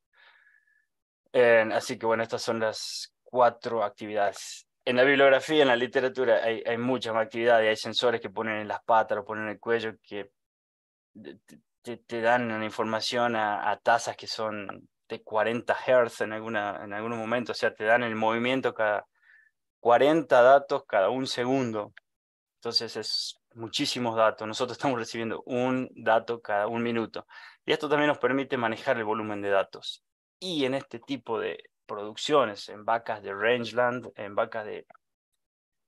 S2: Eh, así que bueno, estas son las cuatro actividades. En la bibliografía, en la literatura, hay, muchas más actividades. Hay sensores que ponen en las patas, lo ponen en el cuello, que te, dan una información a, tasas que son de 40 Hz en, alguna, en algunos momentos, o sea, te dan el movimiento cada 40 datos cada un segundo. Entonces es muchísimos datos. Nosotros estamos recibiendo un dato cada un minuto. Y esto también nos permite manejar el volumen de datos. Y en este tipo de producciones, en vacas de rangeland, en vacas de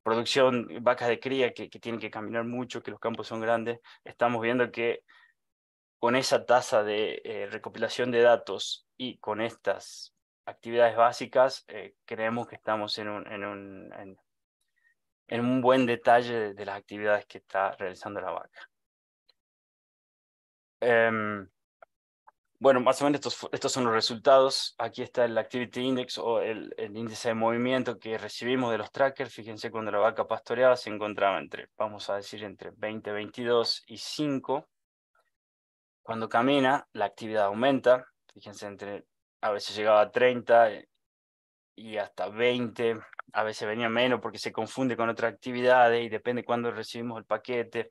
S2: producción, vacas de cría que, tienen que caminar mucho, que los campos son grandes, estamos viendo que con esa tasa de eh, recopilación de datos y con estas actividades básicas, eh, creemos que estamos en un, en un buen detalle de, las actividades que está realizando la vaca. Em, bueno, más o menos estos, son los resultados. Aquí está el Activity Index o el, índice de movimiento que recibimos de los trackers. Fíjense cuando la vaca pastoreada se encontraba entre, vamos a decir, entre 20, 22 y 5. Cuando camina, la actividad aumenta. Fíjense, entre, a veces llegaba a 30 y hasta 20, a veces venía menos porque se confunde con otras actividades y depende cuándo recibimos el paquete,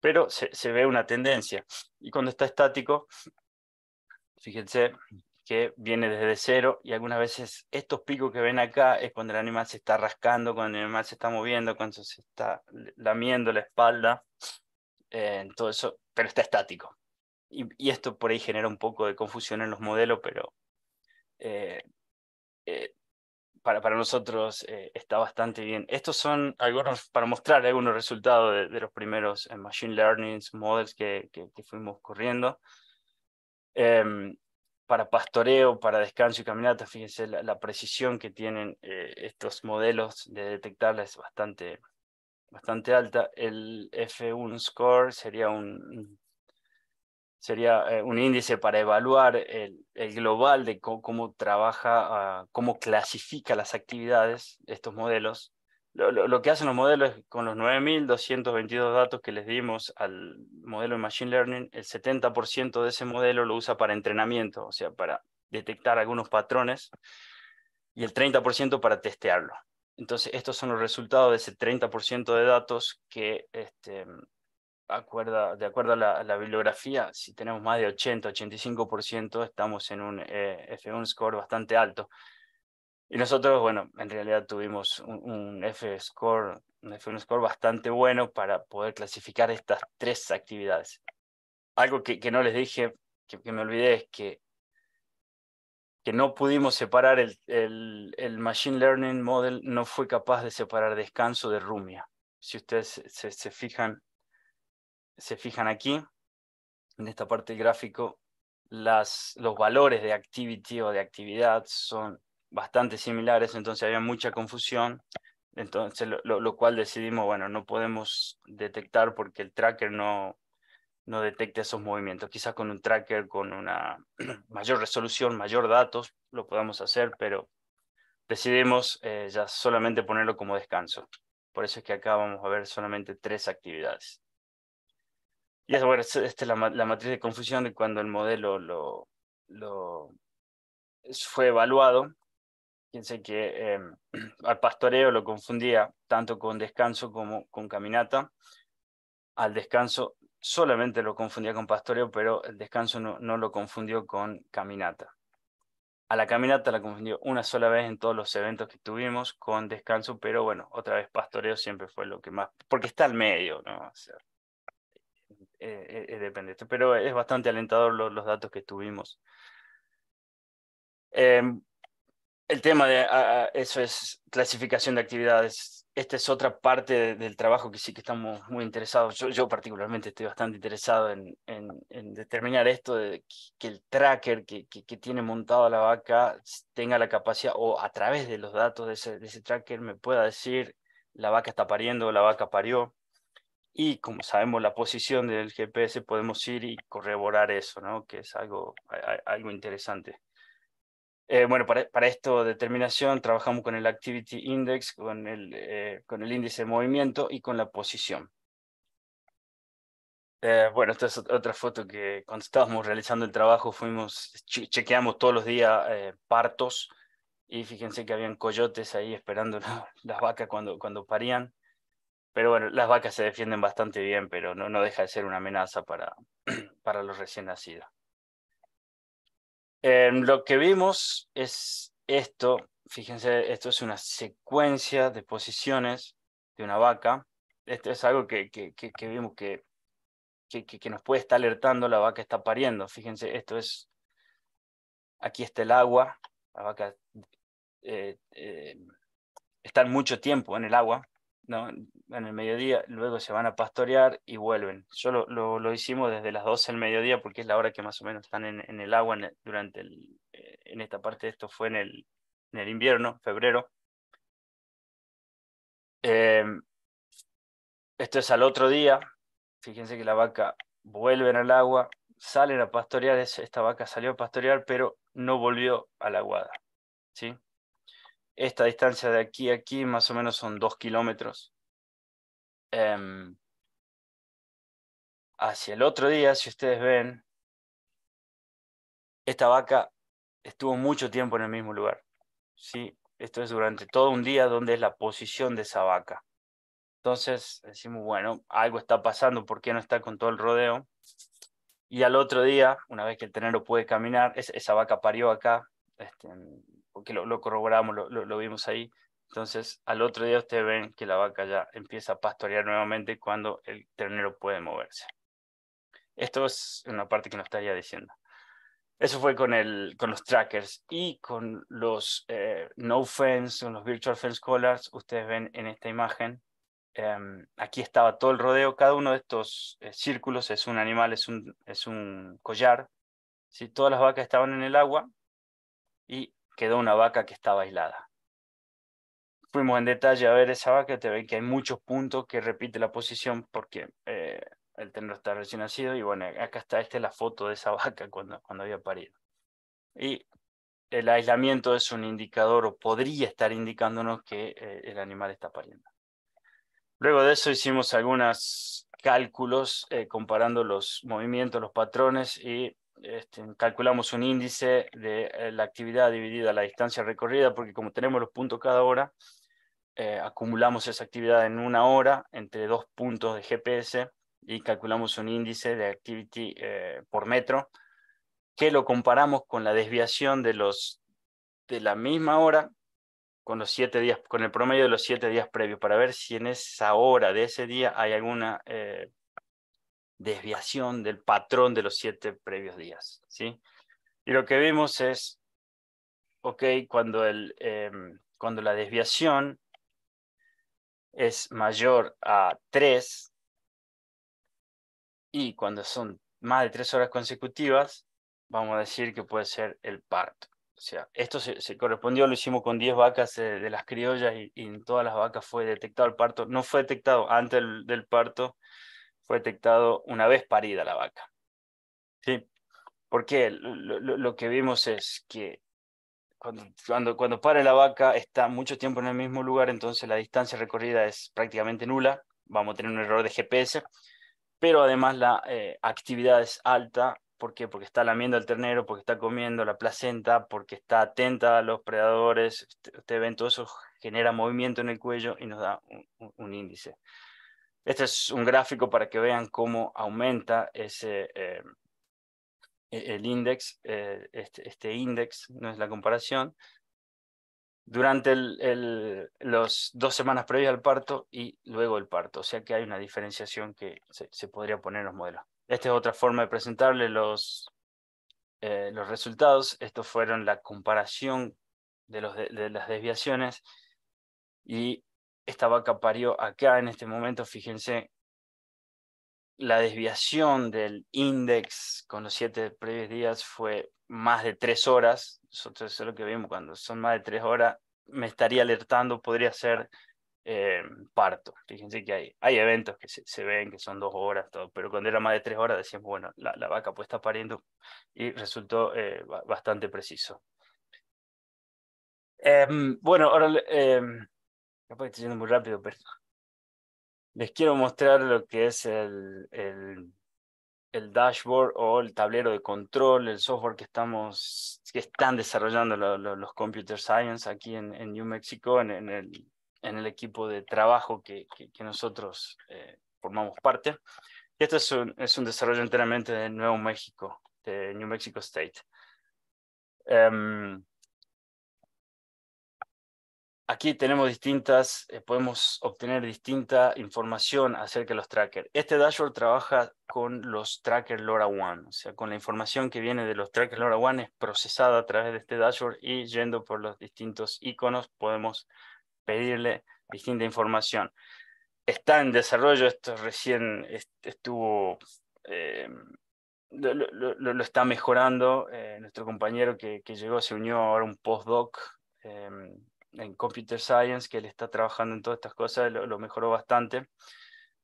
S2: pero se, ve una tendencia. Y cuando está estático, fíjense que viene desde cero y algunas veces estos picos que ven acá es cuando el animal se está rascando, cuando el animal se está moviendo, cuando se está lamiendo la espalda, eh, todo eso, pero está estático. Y, esto por ahí genera un poco de confusión en los modelos, pero eh, eh, para, nosotros eh, está bastante bien. Estos son algunos, para mostrar algunos resultados de, los primeros eh, Machine Learning Models que, fuimos corriendo. Em, para pastoreo, para descanso y caminata, fíjense la, precisión que tienen eh, estos modelos de detectarla es bastante, bastante alta. El F1 score sería un sería eh, un índice para evaluar el, global de cómo, trabaja, ah, cómo clasifica las actividades, estos modelos. Lo, que hacen los modelos con los 9.222 datos que les dimos al modelo de Machine Learning, el 70% de ese modelo lo usa para entrenamiento, o sea, para detectar algunos patrones, y el 30% para testearlo. Entonces, estos son los resultados de ese 30% de datos que este, de acuerdo a la, la, bibliografía, si tenemos más de 80, 85%, estamos en un eh, F1 score bastante alto. Y nosotros, bueno, en realidad tuvimos un, F score, un F1 score bastante bueno para poder clasificar estas tres actividades. Algo que, que no les dije, que, me olvidé, es que, que no pudimos separar el, el, el Machine Learning Model, no fue capaz de separar descanso de rumia. Si ustedes se fijan, se fijan aquí, en esta parte del gráfico, las, los valores de activity o de actividad son bastante similares, entonces había mucha confusión, entonces lo, cual decidimos, bueno, no podemos detectar porque el tracker no, no detecta esos movimientos. Quizás con un tracker, con una mayor resolución, mayor datos, lo podamos hacer, pero decidimos eh, ya solamente ponerlo como descanso. Por eso es que acá vamos a ver solamente tres actividades. Y es bueno, esta es la, matriz de confusión de cuando el modelo lo, lo fue evaluado. Fíjense que em, al pastoreo lo confundía tanto con descanso como con caminata. Al descanso solamente lo confundía con pastoreo, pero el descanso no, lo confundió con caminata. A la caminata la confundió una sola vez en todos los eventos que tuvimos con descanso, pero bueno, otra vez pastoreo siempre fue lo que más, porque está al medio, ¿no? Eh, eh, depende pero es bastante alentador los datos que tuvimos. Em, el tema de ah, ah, eso es clasificación de actividades. Esta es otra parte del trabajo que sí que estamos muy interesados. Yo, particularmente estoy bastante interesado en, determinar esto, que el tracker que, tiene montado la vaca tenga la capacidad o a través de los datos de ese, de ese tracker me pueda decir la vaca está pariendo, la vaca parió. Y como sabemos la posición del GPS, podemos ir y corroborar eso, ¿no? que es algo, algo interesante. Eh, bueno, para, para esta determinación trabajamos con el Activity Index, con el, eh, con el índice de movimiento y con la posición. Eh, bueno, esta es otra foto que cuando estábamos realizando el trabajo fuimos, chequeamos todos los días partos y fíjense que habían coyotes ahí esperando las vacas cuando, cuando parían. Pero bueno, las vacas se defienden bastante bien, pero no, no deja de ser una amenaza para, para los recién nacidos. Em, lo que vimos es esto, fíjense, esto es una secuencia de posiciones de una vaca. Esto es algo que, vimos que, que nos puede estar alertando, la vaca está pariendo. Fíjense, esto es, aquí está el agua, la vaca eh, eh, está mucho tiempo en el agua, en el mediodía, luego se van a pastorear y vuelven. Yo lo, hicimos desde las 12 del mediodía porque es la hora que más o menos están en, el agua durante el, eh, en esta parte, esto fue en el, en el invierno, febrero. Em, esto es al otro día, fíjense que la vaca en al agua, salen a pastorear, esta vaca salió a pastorear, pero no volvió a la aguada. ¿sí? esta distancia de aquí a aquí más o menos son dos kilómetros. Em, hacia el otro día, si ustedes ven, esta vaca estuvo mucho tiempo en el mismo lugar. ¿sí? Esto es durante todo un día donde es la posición de esa vaca. Entonces decimos, bueno, algo está pasando, ¿por qué no está con todo el rodeo? Y al otro día, una vez que el tenero puede caminar, esa vaca parió acá, este, que lo, corroboramos, lo, vimos ahí. Entonces, al otro día ustedes ven que la vaca ya empieza a pastorear nuevamente cuando el ternero puede moverse. Esto es una parte que no estaría diciendo. Eso fue con, el, con los trackers y con los eh, no fence, con los virtual fence collars. Ustedes ven en esta imagen, em, aquí estaba todo el rodeo. Cada uno de estos eh, círculos es un animal, es un, es un collar. si Todas las vacas estaban en el agua y quedó una vaca que estaba aislada. Fuimos en detalle a ver esa vaca, te ven que hay muchos puntos que repite la posición porque eh, el tenor está recién nacido y bueno, acá está, esta la foto de esa vaca cuando, cuando había parido. Y el aislamiento es un indicador o podría estar indicándonos que eh, el animal está pariendo. Luego de eso hicimos algunos cálculos eh, comparando los movimientos, los patrones y este, calculamos un índice de eh, la actividad dividida a la distancia recorrida, porque como tenemos los puntos cada hora, eh, acumulamos esa actividad en una hora entre dos puntos de GPS y calculamos un índice de activity eh, por metro que lo comparamos con la desviación de, los, de la misma hora con, los siete días, con el promedio de los siete días previos para ver si en esa hora de ese día hay alguna desviación del patrón de los siete previos días. ¿sí? Y lo que vimos es, ok, cuando, el, em, cuando la desviación es mayor a tres y cuando son más de tres horas consecutivas, vamos a decir que puede ser el parto. O sea, esto se, correspondió, lo hicimos con diez vacas de, las criollas y, en todas las vacas fue detectado el parto. No fue detectado antes del parto, fue detectado una vez parida la vaca. ¿Sí? Porque lo, que vimos es que cuando, cuando, cuando para la vaca está mucho tiempo en el mismo lugar, entonces la distancia recorrida es prácticamente nula, vamos a tener un error de GPS, pero además la eh, actividad es alta. ¿Por qué? Porque está lamiendo al ternero, porque está comiendo la placenta, porque está atenta a los predadores. Este, Ustedes ven todo eso, genera movimiento en el cuello y nos da un índice. Este es un gráfico para que vean cómo aumenta ese, eh, e-, el índice, eh, este, índice, este no es la comparación, durante el, los dos semanas previas al parto y luego el parto. O sea que hay una diferenciación que se, podría poner en los modelos. Esta es otra forma de presentarle los, eh, los resultados. Estos fueron la comparación de, los de las desviaciones y esta vaca parió acá en este momento, fíjense la desviación del índice con los siete previos días fue más de tres horas. Nosotros eso es lo que vimos cuando son más de tres horas. Me estaría alertando, podría ser eh, parto. Fíjense que hay, hay eventos que se, ven que son dos horas, todo, pero cuando era más de tres horas decíamos, bueno, la, vaca pues está pariendo y resultó eh, bastante preciso. Em, bueno, ahora em, Capaz muy rápido, pero les quiero mostrar lo que es el, el, dashboard o el tablero de control, el software que, estamos, que están desarrollando los Computer Science aquí en, New Mexico, en, el, en, el, equipo de trabajo que, que, nosotros eh, formamos parte. Esto es un, es un, desarrollo enteramente de Nuevo México, de New Mexico State. Em, aquí tenemos distintas, eh, podemos obtener distinta información acerca de los trackers. Este dashboard trabaja con los trackers LoRaWAN, o sea, con la información que viene de los trackers LoRaWAN es procesada a través de este dashboard y yendo por los distintos iconos podemos pedirle distinta información. Está en desarrollo, esto recién estuvo... Eh, lo, está mejorando. Eh, nuestro compañero que, que, llegó se unió ahora un postdoc en Computer Science, que él está trabajando en todas estas cosas, lo, mejoró bastante.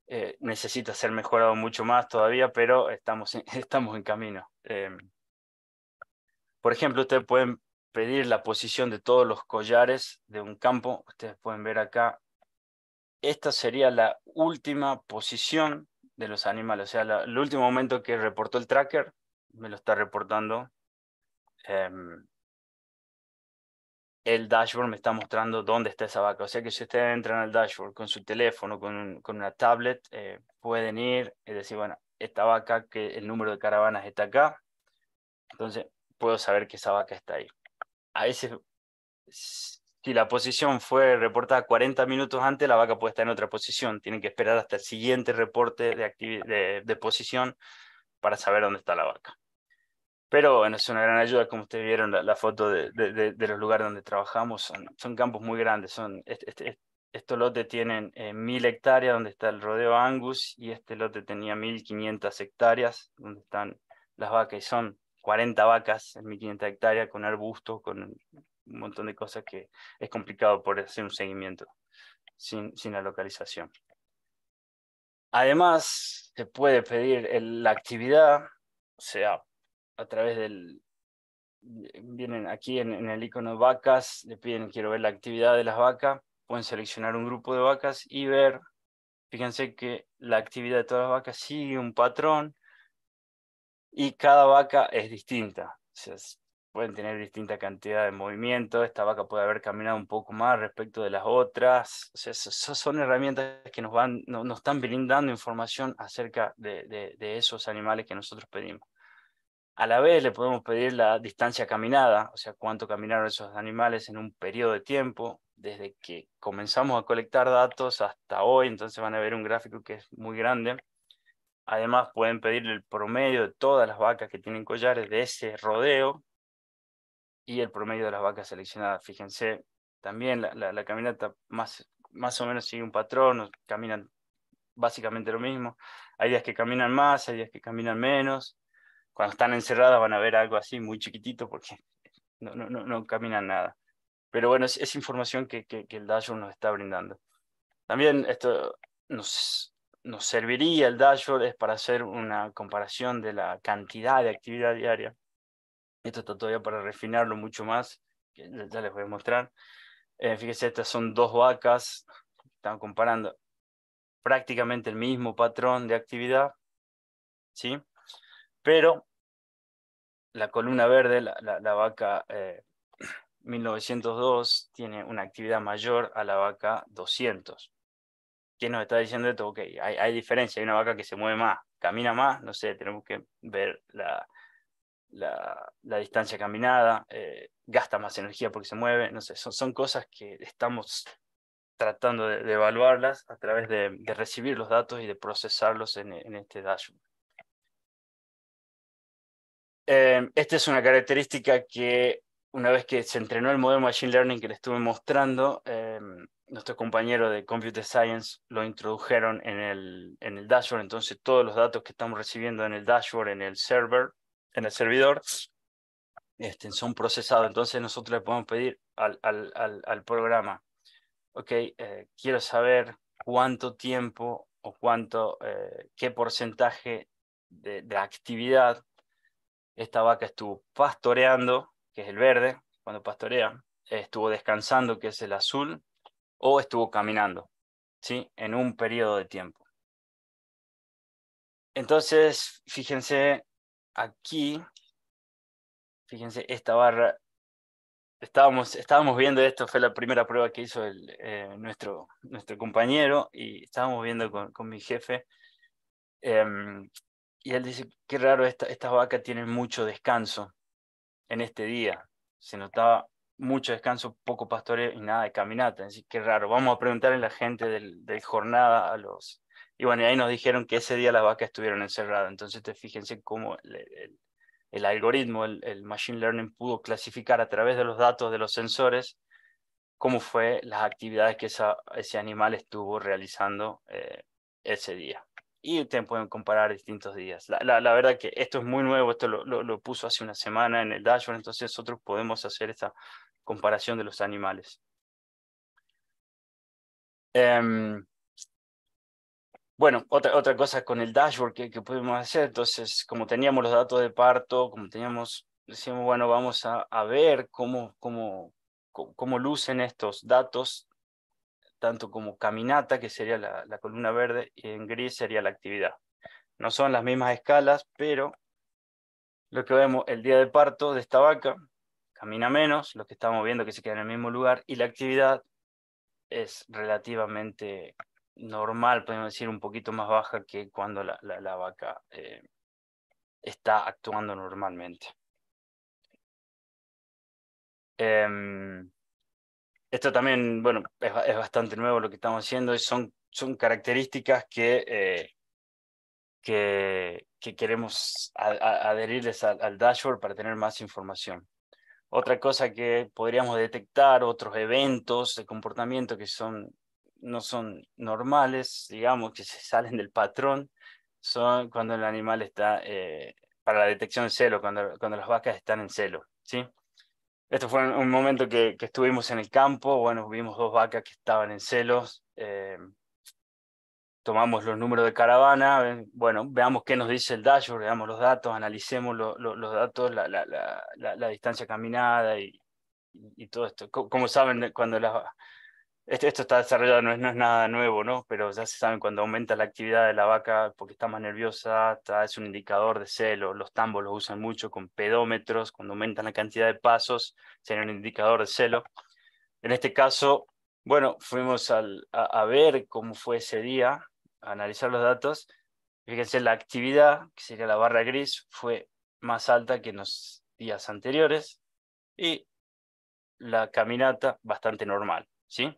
S2: Eh, necesita ser mejorado mucho más todavía, pero estamos en, estamos en camino. Em, por ejemplo, ustedes pueden pedir la posición de todos los collares de un campo. Ustedes pueden ver acá. Esta sería la última posición de los animales, o sea, el último momento que reportó el tracker, me lo está reportando. Em, el dashboard me está mostrando dónde está esa vaca. O sea que si ustedes entran al dashboard con su teléfono, con, una tablet, eh, pueden ir y decir, bueno, esta vaca, que el número de caravanas está acá. Entonces, puedo saber que esa vaca está ahí. A veces, si la posición fue reportada 40 minutos antes, la vaca puede estar en otra posición. Tienen que esperar hasta el siguiente reporte de, de posición para saber dónde está la vaca. Pero bueno, es una gran ayuda, como ustedes vieron la, foto de, los lugares donde trabajamos, son, campos muy grandes. Son, este, este, este, estos lotes tienen 1.000 eh, mil hectáreas donde está el rodeo Angus y este lote tenía 1500 hectáreas donde están las vacas y son 40 vacas en 1500 hectáreas con arbustos, con un montón de cosas que es complicado por hacer un seguimiento sin, sin la localización. Además, se puede pedir la actividad, o sea, a través del, vienen aquí en, el icono vacas, le piden quiero ver la actividad de las vacas, pueden seleccionar un grupo de vacas y ver, fíjense que la actividad de todas las vacas sigue un patrón y cada vaca es distinta. pueden tener distinta cantidad de movimiento, esta vaca puede haber caminado un poco más respecto de las otras. esas son herramientas que nos, van, nos están brindando información acerca de esos animales que nosotros pedimos. A la vez le podemos pedir la distancia caminada, o sea, cuánto caminaron esos animales en un periodo de tiempo, desde que comenzamos a colectar datos hasta hoy, entonces van a ver un gráfico que es muy grande. Además, pueden pedir el promedio de todas las vacas que tienen collares de ese rodeo y el promedio de las vacas seleccionadas. Fíjense, también la, caminata más, más o menos sigue un patrón, caminan básicamente lo mismo. Hay días que caminan más, hay días que caminan menos cuando están encerradas van a ver algo así muy chiquitito porque no, no, no, no caminan nada. Pero bueno, es, información que, que, el dashboard nos está brindando. También esto nos, nos serviría el dashboard es para hacer una comparación de la cantidad de actividad diaria. Esto está todavía para refinarlo mucho más, que ya les voy a mostrar. Eh, fíjense, estas son dos vacas, están comparando prácticamente el mismo patrón de actividad, ¿sí? pero la columna verde, la, vaca 1902, eh, tiene una actividad mayor a la vaca 200. ¿Qué nos está diciendo esto? Ok, hay, diferencia, hay una vaca que se mueve más, camina más, no sé, tenemos que ver la, distancia caminada, eh, gasta más energía porque se mueve, no sé, son, cosas que estamos tratando de, evaluarlas a través de, recibir los datos y de procesarlos en este dashboard. Em, esta es una característica que una vez que se entrenó el modelo Machine Learning que le estuve mostrando, nuestro em, nuestros compañeros de Computer Science lo introdujeron en el, en el dashboard, entonces todos los datos que estamos recibiendo en el dashboard, en el server, en el servidor, este, son procesados. Entonces nosotros le podemos pedir al, programa, ok, eh, quiero saber cuánto tiempo o cuánto, eh, qué porcentaje de, de actividad esta vaca estuvo pastoreando, que es el verde, cuando pastorea, estuvo descansando, que es el azul, o estuvo caminando, ¿sí? En un periodo de tiempo. Entonces, fíjense aquí, fíjense esta barra, estábamos, estábamos viendo esto, fue la primera prueba que hizo eh, nuestro, nuestro compañero y estábamos viendo con, mi jefe. Em, y él dice, qué raro, esta, estas vacas tienen mucho descanso en este día. Se notaba mucho descanso, poco pastoreo y nada de caminata. decir, qué raro, vamos a preguntarle a la gente del, jornada, a los... Y bueno, ahí nos dijeron que ese día las vacas estuvieron encerradas. Entonces, fíjense cómo el, algoritmo, el, Machine Learning pudo clasificar a través de los datos de los sensores cómo fue las actividades que esa, ese animal estuvo realizando eh, ese día y ustedes pueden comparar distintos días. La, la, la verdad que esto es muy nuevo, esto lo, puso hace una semana en el dashboard, entonces nosotros podemos hacer esta comparación de los animales. Em, bueno, otra, otra cosa con el dashboard que, que pudimos hacer, entonces como teníamos los datos de parto, como teníamos, decíamos, bueno, vamos a, ver cómo, cómo, cómo, lucen estos datos tanto como caminata, que sería la, columna verde, y en gris sería la actividad. No son las mismas escalas, pero lo que vemos el día de parto de esta vaca, camina menos, lo que estamos viendo que se queda en el mismo lugar, y la actividad es relativamente normal, podemos decir, un poquito más baja que cuando la, vaca eh, está actuando normalmente. Em, esto también, bueno, es, bastante nuevo lo que estamos haciendo y son, son características que, eh, que, queremos adherirles al, dashboard para tener más información. Otra cosa que podríamos detectar, otros eventos de comportamiento que son, no son normales, digamos, que se salen del patrón, son cuando el animal está, eh, para la detección de celo, cuando, cuando las vacas están en celo, ¿sí? Esto fue un momento que, estuvimos en el campo, bueno, vimos dos vacas que estaban en celos, eh, tomamos los números de caravana, eh, bueno, veamos qué nos dice el dashboard, veamos los datos, analicemos los datos, la, distancia caminada y, y todo esto. Como saben, cuando las, esto, está desarrollado, no es, nada nuevo, ¿no? Pero ya se saben, cuando aumenta la actividad de la vaca porque está más nerviosa, es un indicador de celo. Los tambos lo usan mucho con pedómetros, cuando aumentan la cantidad de pasos, sería un indicador de celo. En este caso, bueno, fuimos a, a, ver cómo fue ese día, a analizar los datos. Fíjense, la actividad, que sería la barra gris, fue más alta que en los días anteriores y la caminata bastante normal, ¿sí?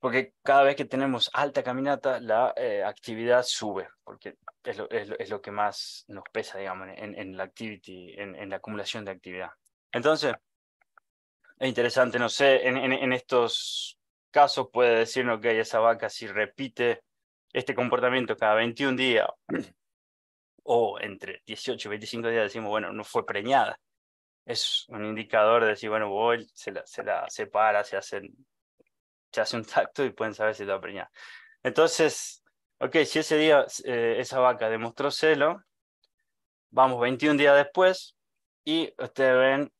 S2: porque cada vez que tenemos alta caminata, la eh, actividad sube, porque es lo, es, que más nos pesa, digamos, en, en la activity, en, en, la acumulación de actividad. Entonces, es interesante, no sé, en, en estos casos puede decirnos que esa vaca si repite este comportamiento cada 21 días o entre 18 y 25 días decimos, bueno, no fue preñada. Es un indicador de decir, bueno, voy, se la, se la separa, se hacen se hace un tacto y pueden saber si está preñada. Entonces, ok, si ese día eh, esa vaca demostró celo, vamos 21 días después y ustedes ven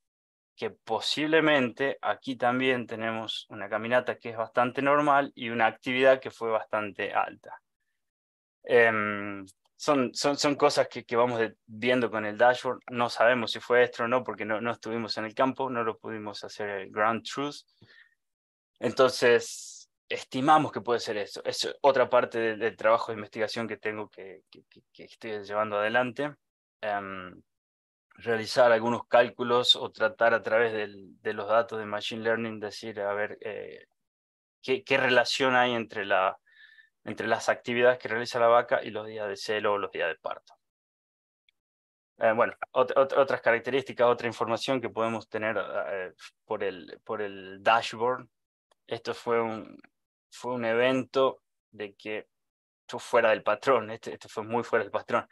S2: que posiblemente aquí también tenemos una caminata que es bastante normal y una actividad que fue bastante alta. Em, son, son, son, cosas que, vamos viendo con el dashboard. No sabemos si fue esto o no, porque no, no estuvimos en el campo, no lo pudimos hacer el ground truth, entonces, estimamos que puede ser eso. Es otra parte del, trabajo de investigación que tengo que, estoy llevando adelante. Em, realizar algunos cálculos o tratar a través de los datos de Machine Learning, decir, a ver, eh, qué, relación hay entre, la, entre las actividades que realiza la vaca y los días de celo o los días de parto. Eh, bueno, otras características, otra información que podemos tener eh, por el dashboard esto fue un, fue un evento de que esto fuera del patrón, este, este, fue muy fuera del patrón.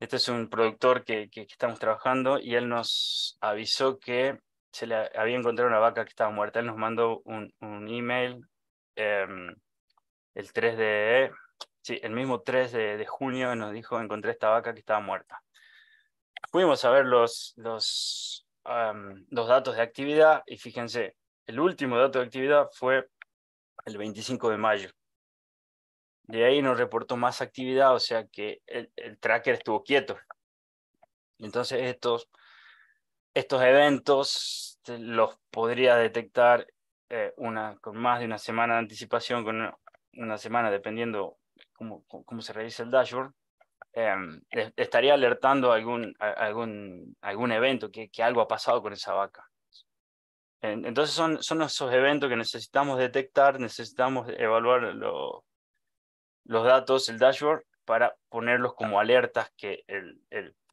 S2: Este es un productor que, estamos trabajando y él nos avisó que se le había encontrado una vaca que estaba muerta. Él nos mandó un, un email em, el 3 de... Sí, el mismo 3 de, junio nos dijo, encontré esta vaca que estaba muerta. Fuimos a ver los, los, em, los datos de actividad y fíjense, el último dato de actividad fue el 25 de mayo. De ahí no reportó más actividad, o sea que el, tracker estuvo quieto. Entonces estos, estos eventos eh, los podría detectar eh, una, con más de una semana de anticipación, con una, semana dependiendo cómo, cómo, se realiza el dashboard. Em, estaría alertando algún, algún, algún evento, que, que algo ha pasado con esa vaca. Entonces son, son esos eventos que necesitamos detectar, necesitamos evaluar los datos, el dashboard, para ponerlos como alertas que,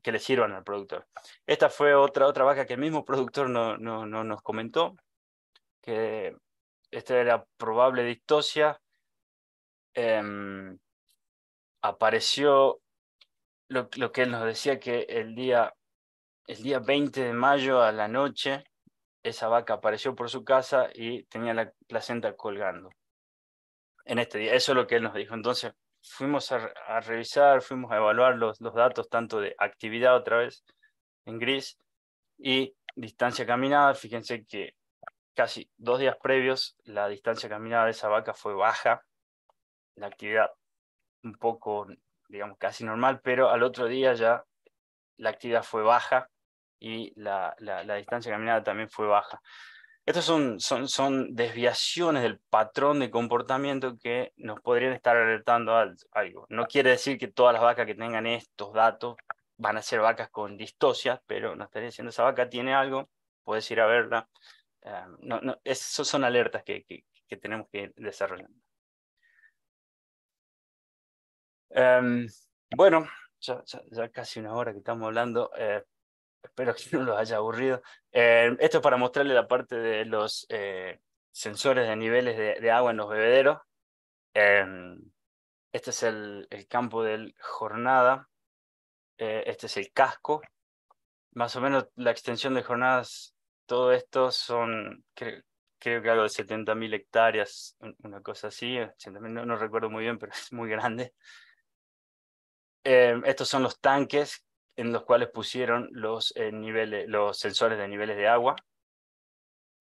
S2: que le sirvan al productor. Esta fue otra, otra vaca que el mismo productor no, no, nos comentó, que esta era probable dictosia. Em, apareció lo, que él nos decía que el día, el día 20 de mayo a la noche, esa vaca apareció por su casa y tenía la placenta colgando. En este día, eso es lo que él nos dijo. Entonces fuimos a, revisar, fuimos a evaluar los, los datos tanto de actividad otra vez en gris y distancia caminada. Fíjense que casi dos días previos la distancia caminada de esa vaca fue baja, la actividad un poco, digamos, casi normal, pero al otro día ya la actividad fue baja y la, la, distancia caminada también fue baja. Estas son, son, son, desviaciones del patrón de comportamiento que nos podrían estar alertando a algo. No quiere decir que todas las vacas que tengan estos datos van a ser vacas con distosias, pero nos estaría diciendo, esa vaca tiene algo, puedes ir a verla. Em, no, no, esos son alertas que, que, que tenemos que desarrollar. Em, bueno, ya, casi una hora que estamos hablando. Eh, espero que no los haya aburrido. Eh, esto es para mostrarle la parte de los eh, sensores de niveles de, agua en los bebederos. Em, este es el, campo de jornada. Eh, este es el casco. Más o menos la extensión de jornadas, todo esto son, creo, que algo de 70.000 hectáreas, una cosa así. no, no recuerdo muy bien, pero es muy grande. Em, estos son los tanques en los cuales pusieron eh, los, sensores de niveles de agua.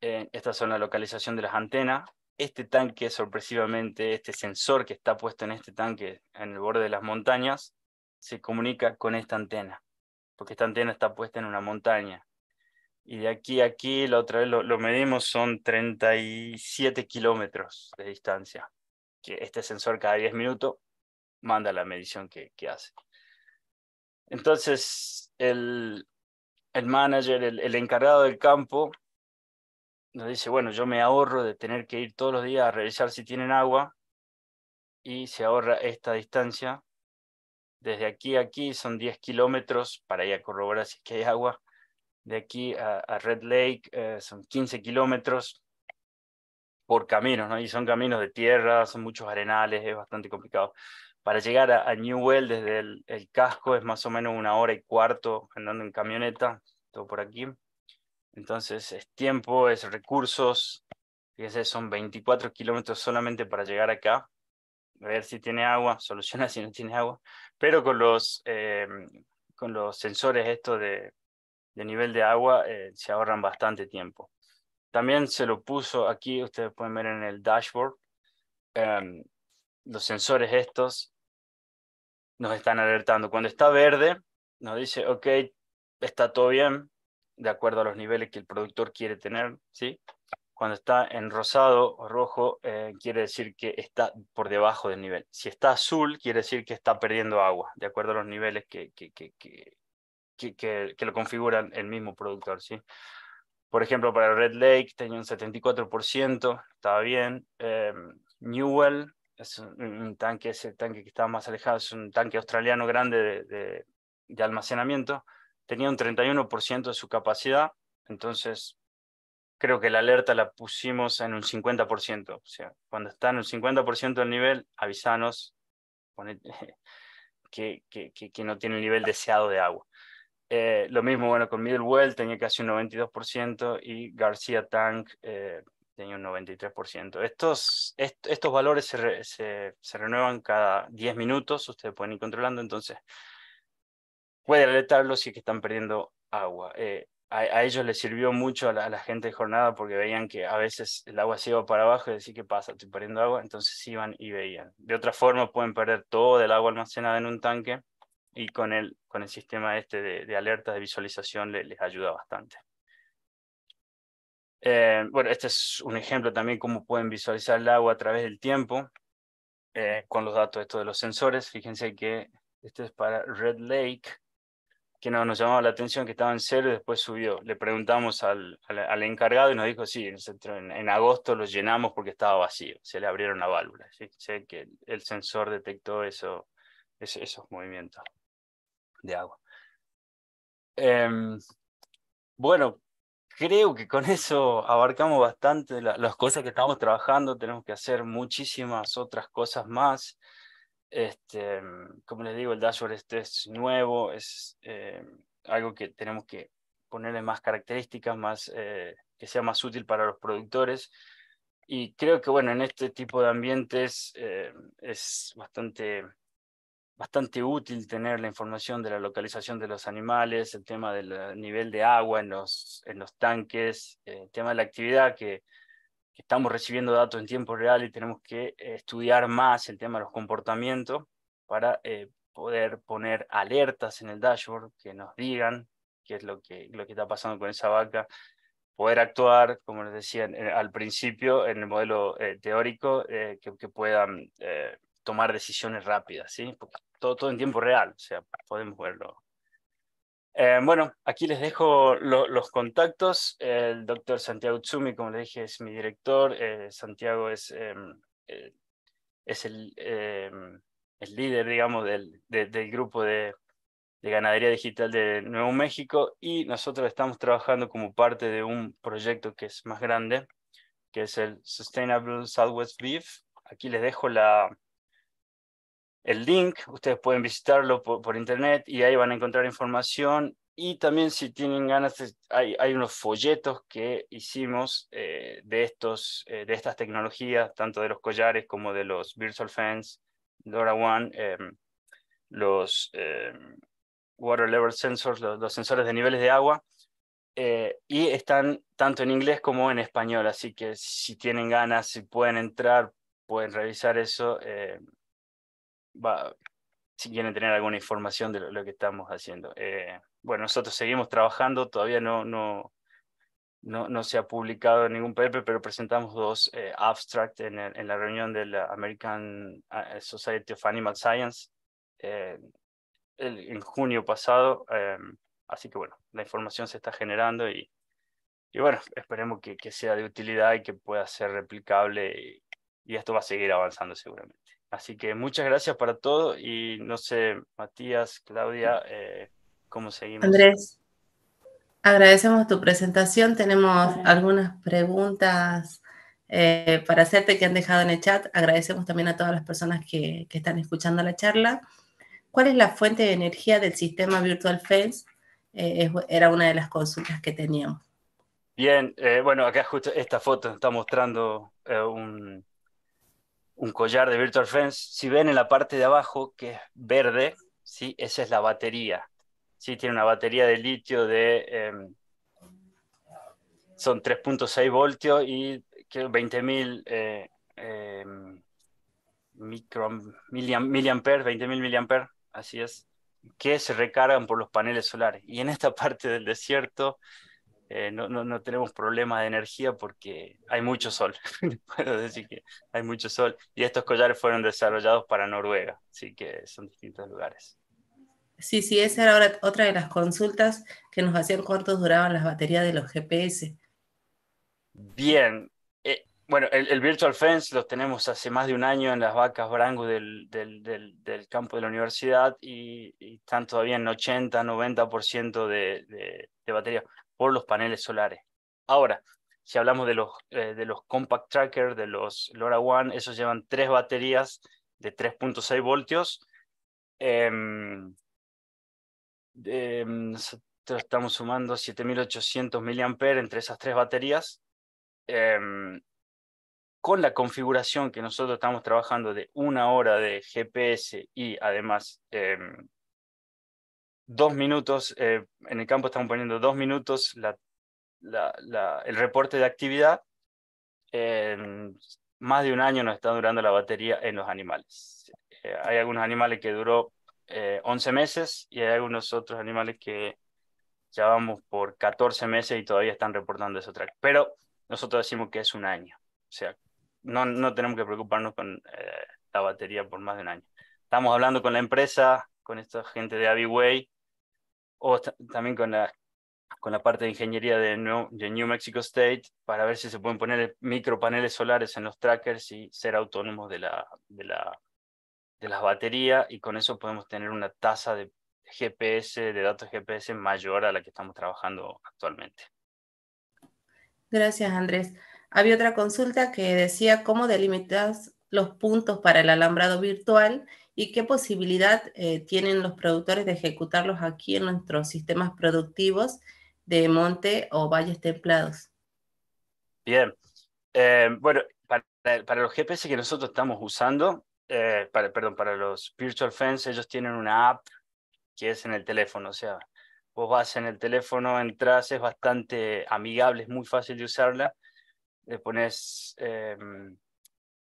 S2: Eh, estas son la localización de las antenas. Este tanque, sorpresivamente, este sensor que está puesto en este tanque en el borde de las montañas, se comunica con esta antena, porque esta antena está puesta en una montaña. Y de aquí a aquí, la otra vez lo, medimos, son 37 kilómetros de distancia, que este sensor cada 10 minutos manda la medición que hace. Entonces, el, el manager, el, encargado del campo, nos dice, bueno, yo me ahorro de tener que ir todos los días a revisar si tienen agua y se ahorra esta distancia. Desde aquí a aquí son 10 kilómetros para ir a corroborar si es que hay agua. De aquí a, Red Lake eh, son 15 kilómetros por caminos, ¿no? Y son caminos de tierra, son muchos arenales, es bastante complicado para llegar a, Newell desde el, casco es más o menos una hora y cuarto andando en camioneta, todo por aquí. Entonces es tiempo, es recursos. Fíjense, son 24 kilómetros solamente para llegar acá. A ver si tiene agua, soluciona si no tiene agua. Pero con los, eh, con los sensores estos de, nivel de agua eh, se ahorran bastante tiempo. También se lo puso aquí, ustedes pueden ver en el dashboard, em, los sensores estos nos están alertando. Cuando está verde, nos dice, ok, está todo bien, de acuerdo a los niveles que el productor quiere tener, ¿sí? Cuando está en rosado o rojo, eh, quiere decir que está por debajo del nivel. Si está azul, quiere decir que está perdiendo agua, de acuerdo a los niveles que, que, que, que lo configuran el mismo productor, ¿sí? Por ejemplo, para Red Lake tenía un 74%, estaba bien. Eh, Newell es un, tanque, ese tanque que estaba más alejado, es un tanque australiano grande de, almacenamiento, tenía un 31% de su capacidad, entonces creo que la alerta la pusimos en un 50%, o sea, cuando está en un 50% del nivel, avisanos que, que, que, no tiene el nivel deseado de agua. Eh, lo mismo, bueno, con Middlewell tenía casi un 92% y García Tank eh, tenía un 93%. Estos, estos valores se, renuevan cada 10 minutos, ustedes pueden ir controlando, entonces puede alertarlos si es que están perdiendo agua. Eh, a, ellos les sirvió mucho a la, gente de jornada porque veían que a veces el agua se iba para abajo y decían, ¿qué pasa? Estoy perdiendo agua, entonces iban y veían. De otra forma pueden perder todo el agua almacenada en un tanque y con el, con el sistema este de, alertas de visualización les ayuda bastante. Eh, bueno, este es un ejemplo también cómo pueden visualizar el agua a través del tiempo eh, con los datos estos de los sensores. Fíjense que este es para Red Lake, que nos llamaba la atención que estaba en cero y después subió. Le preguntamos al, encargado y nos dijo, sí, en, agosto lo llenamos porque estaba vacío, se le abrieron la válvula. que el, sensor detectó esos movimientos de agua. Em, bueno, creo que con eso abarcamos bastante las cosas que estamos trabajando. Tenemos que hacer muchísimas otras cosas más. Este, como les digo, el dashboard este es nuevo, es eh, algo que tenemos que ponerle más características, más, eh, que sea más útil para los productores. Y creo que, bueno, en este tipo de ambientes eh, es bastante bastante útil tener la información de la localización de los animales, el tema del nivel de agua en los, en los tanques, eh, el tema de la actividad que, estamos recibiendo datos en tiempo real y tenemos que eh, estudiar más el tema de los comportamientos para eh, poder poner alertas en el dashboard que nos digan qué es lo que, lo que está pasando con esa vaca, poder actuar, como les decía al principio, en el modelo teórico, que, puedan tomar decisiones rápidas, ¿sí? Porque todo, en tiempo real, o sea, podemos verlo. Eh, bueno, aquí les dejo los contactos. El doctor Santiago Tsumi, como le dije, es mi director. Eh, Santiago es, em, eh, es el, em, el, líder, digamos, del, del grupo de, de, ganadería digital de Nuevo México y nosotros estamos trabajando como parte de un proyecto que es más grande, que es el Sustainable Southwest Beef. Aquí les dejo la, el link, ustedes pueden visitarlo por, internet y ahí van a encontrar información. Y también si tienen ganas, hay, hay unos folletos que hicimos eh, de, estos, eh, de estas tecnologías, tanto de los collares como de los Virtual Fans, Dora One, em, los em, Water Level Sensors, los, los, sensores de niveles de agua. Eh, y están tanto en inglés como en español, así que si tienen ganas, si pueden entrar, pueden revisar eso em, va, si quieren tener alguna información de lo, que estamos haciendo. Eh, bueno, nosotros seguimos trabajando, todavía no, no, no, se ha publicado ningún paper, pero presentamos dos eh, abstract abstracts en, la reunión de la American eh, Society of Animal Science en junio pasado. así que bueno, la información se está generando y, y bueno, esperemos que, sea de utilidad y que pueda ser replicable y esto va a seguir avanzando seguramente. Así que muchas gracias para todo y no sé, Matías, Claudia, eh, ¿cómo seguimos? Andrés,
S3: agradecemos tu presentación. Tenemos algunas preguntas eh, para hacerte que han dejado en el chat. Agradecemos también a todas las personas que, están escuchando la charla. ¿Cuál es la fuente de energía del sistema Virtual Fence? Eh, era una de las consultas que teníamos.
S2: Bien, bueno, acá justo esta foto está mostrando un, un collar de Virtual Friends, si ven en la parte de abajo que es verde, ¿sí? esa es la batería. ¿sí? Tiene una batería de litio de... Em, son 3.6 voltios y 20.000 eh, eh, em, miliamperes, miliamper, 20.000 miliamperes, así es, que se recargan por los paneles solares. Y en esta parte del desierto eh, no, tenemos problemas de energía porque hay mucho sol. Puedo decir que hay mucho sol. Y estos collares fueron desarrollados para Noruega, así que son distintos lugares.
S3: Sí, sí, esa era otra de las consultas que nos hacían cuántos duraban las baterías de los GPS.
S2: Bien. Eh, bueno, el, Virtual Fence lo tenemos hace más de un año en las vacas Brango del, campo de la universidad y, están todavía en 80, 90% de, baterías de batería por los paneles solares. Ahora, si hablamos de los, eh, de los compact tracker, de los LoRaWAN, esos llevan tres baterías de 3.6 voltios. Em, em, nosotros estamos sumando 7.800 mAh entre esas tres baterías. Em, con la configuración que nosotros estamos trabajando de una hora de GPS y además dos minutos, eh, en el campo estamos poniendo dos minutos el reporte de actividad. más de un año nos está durando la batería en los animales. Eh, hay algunos animales que duró eh, 11 meses y hay algunos otros animales que ya vamos por 14 meses y todavía están reportando ese track. Pero nosotros decimos que es un año. O sea, no, no tenemos que preocuparnos con eh, la batería por más de un año. Estamos hablando con la empresa, con esta gente de Aviway o también con la, con la parte de ingeniería de New, New Mexico State para ver si se pueden poner micropaneles solares en los trackers y ser autónomos de, la, de, la, de las baterías y con eso podemos tener una tasa de GPS, de datos GPS mayor a la que estamos trabajando actualmente.
S3: Gracias, Andrés. Había otra consulta que decía cómo delimitas los puntos para el alambrado virtual y qué posibilidad eh, tienen los productores de ejecutarlos aquí en nuestros sistemas productivos de monte o valles templados.
S2: Bien, eh, bueno, para, los GPS que nosotros estamos usando, eh, para, perdón, para los Virtual Fence, ellos tienen una app que es en el teléfono, o sea, vos vas en el teléfono, entras, es bastante amigable, es muy fácil de usarla, le pones em,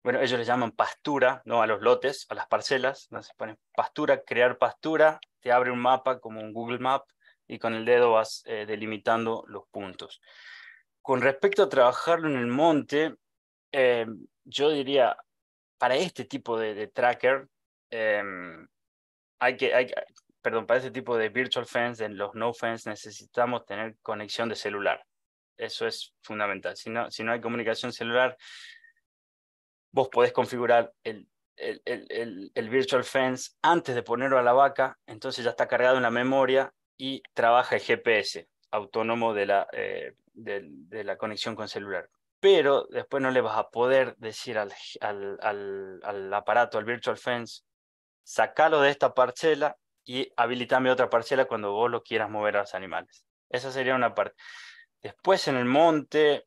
S2: bueno, ellos le llaman pastura, ¿no? A los lotes, a las parcelas, ¿no? ponen pastura, crear pastura, te abre un mapa como un Google Map y con el dedo vas eh, delimitando los puntos. Con respecto a trabajarlo en el monte, eh, yo diría, para este tipo de, tracker, em, hay que, perdón, para este tipo de virtual fence, en los no fence, necesitamos tener conexión de celular. Eso es fundamental. Si no, si no hay comunicación celular, vos podés configurar el, el, virtual fence antes de ponerlo a la vaca, entonces ya está cargado en la memoria y trabaja el GPS autónomo de la, eh, de, la conexión con celular. Pero después no le vas a poder decir al, aparato, al virtual fence, sacalo de esta parcela y habilitame otra parcela cuando vos lo quieras mover a los animales. Esa sería una parte. Después en el monte,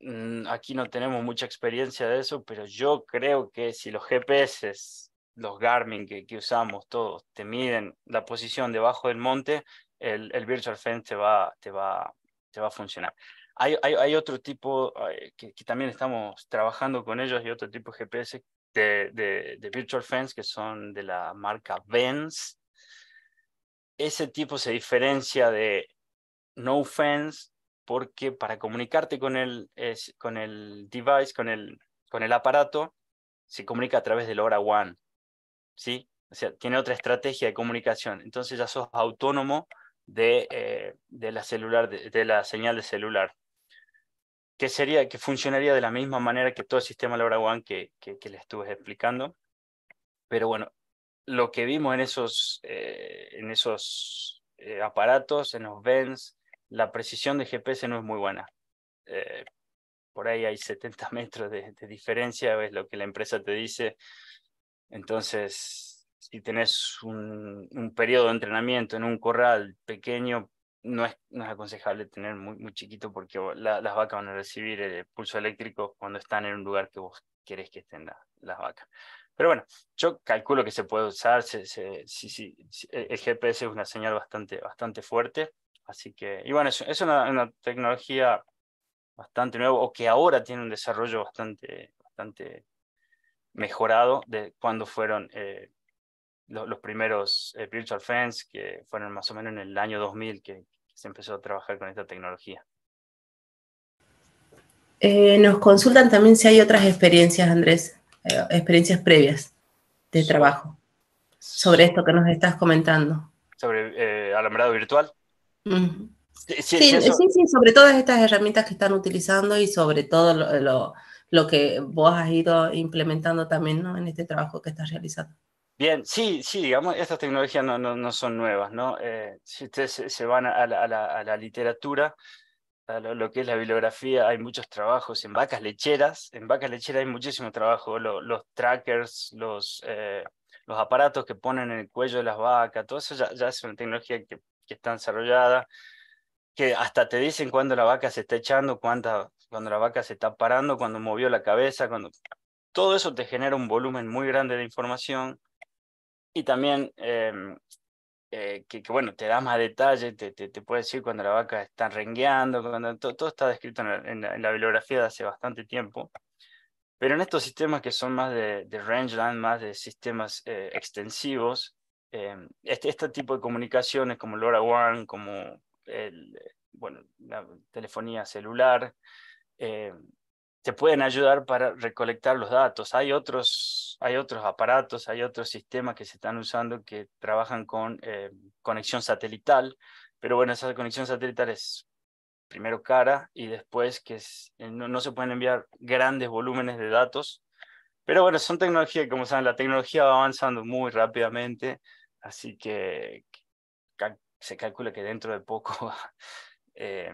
S2: Mm, aquí no tenemos mucha experiencia de eso, pero yo creo que si los GPS, los Garmin que, usamos todos, te miden la posición debajo del monte, el, Virtual Fence te va, te, va, te va a funcionar. Hay, hay, otro tipo eh, que, también estamos trabajando con ellos y otro tipo de GPS de, de Virtual Fence que son de la marca Vens Ese tipo se diferencia de No Fence porque para comunicarte con el, con el device, con el, con el aparato, se comunica a través del hora one, ¿sí? O sea, tiene otra estrategia de comunicación. Entonces ya sos autónomo de, eh, la, celular, de, la señal de celular, que, sería, que funcionaría de la misma manera que todo el sistema Laura One que, que, le estuve explicando. Pero bueno, lo que vimos en esos, eh, en esos eh, aparatos, en los VENS, la precisión de GPS no es muy buena. Eh, por ahí hay 70 metros de, diferencia, es lo que la empresa te dice. Entonces, si tenés un, periodo de entrenamiento en un corral pequeño, no es, no es aconsejable tener muy, muy chiquito porque las vacas van a recibir el eh, pulso eléctrico cuando están en un lugar que vos querés que estén las vacas. Pero bueno, yo calculo que se puede usar, si, e, el GPS es una señal bastante, bastante fuerte Así que, y bueno, es, una, tecnología bastante nueva o que ahora tiene un desarrollo bastante, bastante mejorado de cuando fueron eh, los, primeros eh, Virtual Fans, que fueron más o menos en el año 2000 que, se empezó a trabajar con esta tecnología.
S3: Eh, nos consultan también si hay otras experiencias, Andrés, experiencias previas de trabajo sobre esto que nos estás comentando.
S2: Sobre alambrado virtual. Sí, sí,
S3: sobre todas estas herramientas que están utilizando y sobre todo lo, lo, que vos has ido implementando también ¿no? en este trabajo que estás realizando.
S2: Bien, sí, sí, digamos, estas tecnologías no, no, son nuevas, ¿no? Eh, si ustedes se van a la, a la, literatura, a lo, que es la bibliografía, hay muchos trabajos en vacas lecheras, en vacas lecheras hay muchísimo trabajo, los trackers, los, eh, los aparatos que ponen en el cuello de las vacas, todo eso ya es una tecnología que que está desarrollada, que hasta te dicen cuándo la vaca se está echando, cuándo cuando la vaca se está parando, cuándo movió la cabeza, cuando... Todo eso te genera un volumen muy grande de información y también em, eh, que, bueno, te da más detalle, te, te, puede decir cuándo la vaca está rengueando, cuando todo, está descrito en la, bibliografía de hace bastante tiempo. Pero en estos sistemas que son más de, de rangeland, más de sistemas eh, extensivos, Em, este, este, tipo de comunicaciones como LoRaWAN, como eh, bueno, la telefonía celular, em, te pueden ayudar para recolectar los datos. Hay otros, hay otros aparatos, hay otros sistemas que se están usando que trabajan con eh, conexión satelital, pero bueno, esa conexión satelital es primero cara y después que eh, no, se pueden enviar grandes volúmenes de datos pero bueno, son tecnologías, como saben, la tecnología va avanzando muy rápidamente, así que se calcula que dentro de poco eh,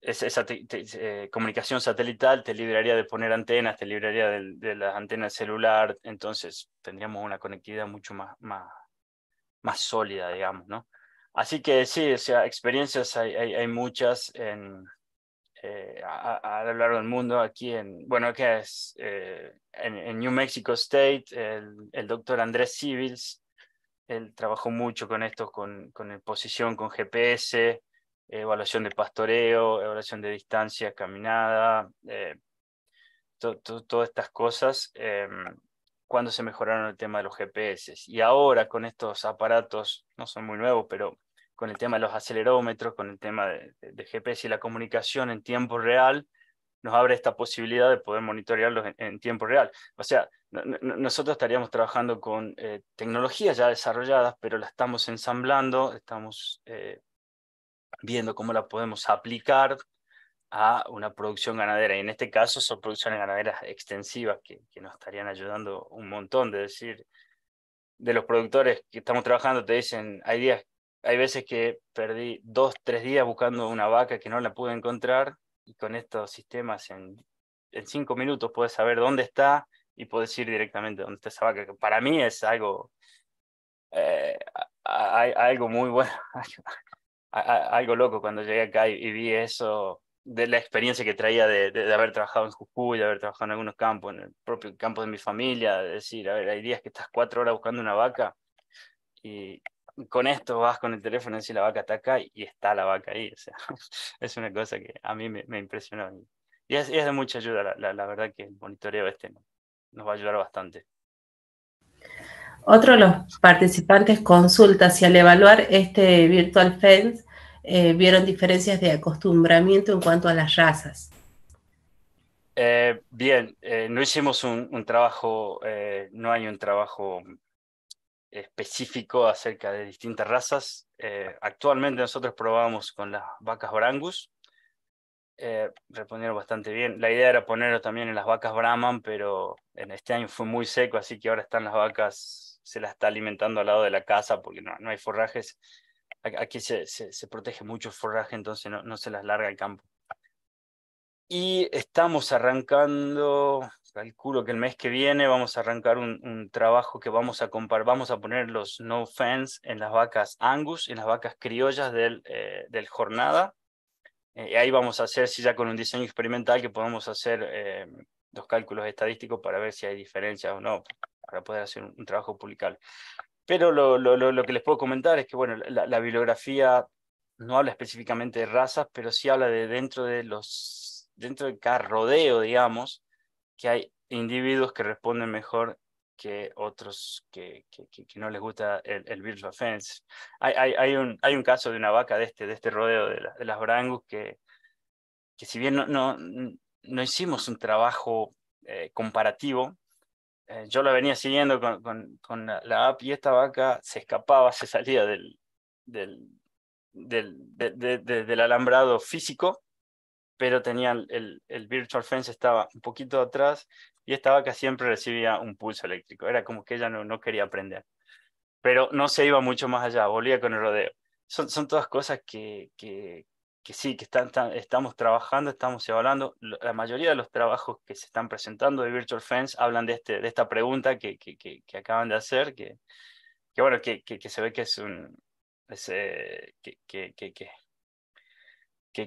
S2: esa eh, comunicación satelital te libraría de poner antenas, te libraría de, las antenas celular, entonces tendríamos una conectividad mucho más, más, sólida, digamos, ¿no? Así que sí, o sea, experiencias hay muchas en, a, lo largo del mundo, aquí en, bueno, que es eh, en, New Mexico State, el, doctor Andrés Civils, él trabajó mucho con esto, con, con posición, con GPS, evaluación de pastoreo, evaluación de distancia, caminada, eh, todas estas cosas, eh, cuando se mejoraron el tema de los GPS. Y ahora con estos aparatos, no son muy nuevos, pero con el tema de los acelerómetros, con el tema de, GPS y la comunicación en tiempo real, nos abre esta posibilidad de poder monitorearlos en, tiempo real. O sea, nosotros estaríamos trabajando con eh, tecnologías ya desarrolladas, pero las estamos ensamblando, estamos eh, viendo cómo la podemos aplicar a una producción ganadera. Y en este caso son producciones ganaderas extensivas que, que nos estarían ayudando un montón. De decir, de los productores que estamos trabajando, te dicen, hay días hay veces que perdí dos, tres días buscando una vaca que no la pude encontrar y con estos sistemas en, cinco minutos puedes saber dónde está y puedes ir directamente dónde está esa vaca, que para mí es algo, eh, algo muy bueno, algo loco cuando llegué acá y, vi eso de la experiencia que traía de, haber trabajado en Jujuy, de haber trabajado en algunos campos, en el propio campo de mi familia, de decir, a ver, hay días que estás cuatro horas buscando una vaca y, con esto vas con el teléfono y la vaca ataca y está la vaca ahí. O sea, es una cosa que a mí me, impresionó. Y es, de mucha ayuda, la, verdad que el monitoreo este nos va a ayudar bastante.
S3: Otro de los participantes consulta si al evaluar este Virtual Fence eh, vieron diferencias de acostumbramiento en cuanto a las razas.
S2: Eh, bien, eh, no hicimos un trabajo, no hay un trabajo específico acerca de distintas razas. Eh, actualmente nosotros probamos con las vacas Brangus. Eh, respondieron bastante bien. La idea era ponerlo también en las vacas Brahman, pero en este año fue muy seco, así que ahora están las vacas, se las está alimentando al lado de la casa porque no, no hay forrajes. Aquí se, protege mucho el forraje, entonces no, no se las larga el campo. Y estamos arrancando, calculo que el mes que viene vamos a arrancar un, un trabajo que vamos a comparar, vamos a poner los no fans en las vacas Angus, en las vacas criollas del, eh, del jornada. Eh, y ahí vamos a hacer, si ya con un diseño experimental, que podamos hacer eh, los cálculos estadísticos para ver si hay diferencias o no, para poder hacer un, trabajo publicable. Pero lo, lo, lo, que les puedo comentar es que, bueno, la, la bibliografía no habla específicamente de razas, pero sí habla de dentro de los dentro de cada rodeo, digamos, que hay individuos que responden mejor que otros que, que, no les gusta el, el virtual fence. Hay, hay, un, hay un caso de una vaca de este, de este rodeo de, de las brangus que, que si bien no, no, no hicimos un trabajo eh, comparativo, eh, yo la venía siguiendo con, con, la, app y esta vaca se escapaba, se salía del, del, del, del alambrado físico pero tenía el, el virtual fence estaba un poquito atrás y esta vaca siempre recibía un pulso eléctrico. Era como que ella no, no quería aprender. Pero no se iba mucho más allá, volvía con el rodeo. Son, son todas cosas que, que, que sí, que están, estamos trabajando, estamos evaluando. La mayoría de los trabajos que se están presentando de Virtual Fence hablan de, este, de esta pregunta que, que, que, que acaban de hacer, que, que bueno, que, se ve que es un... Eh, que que que,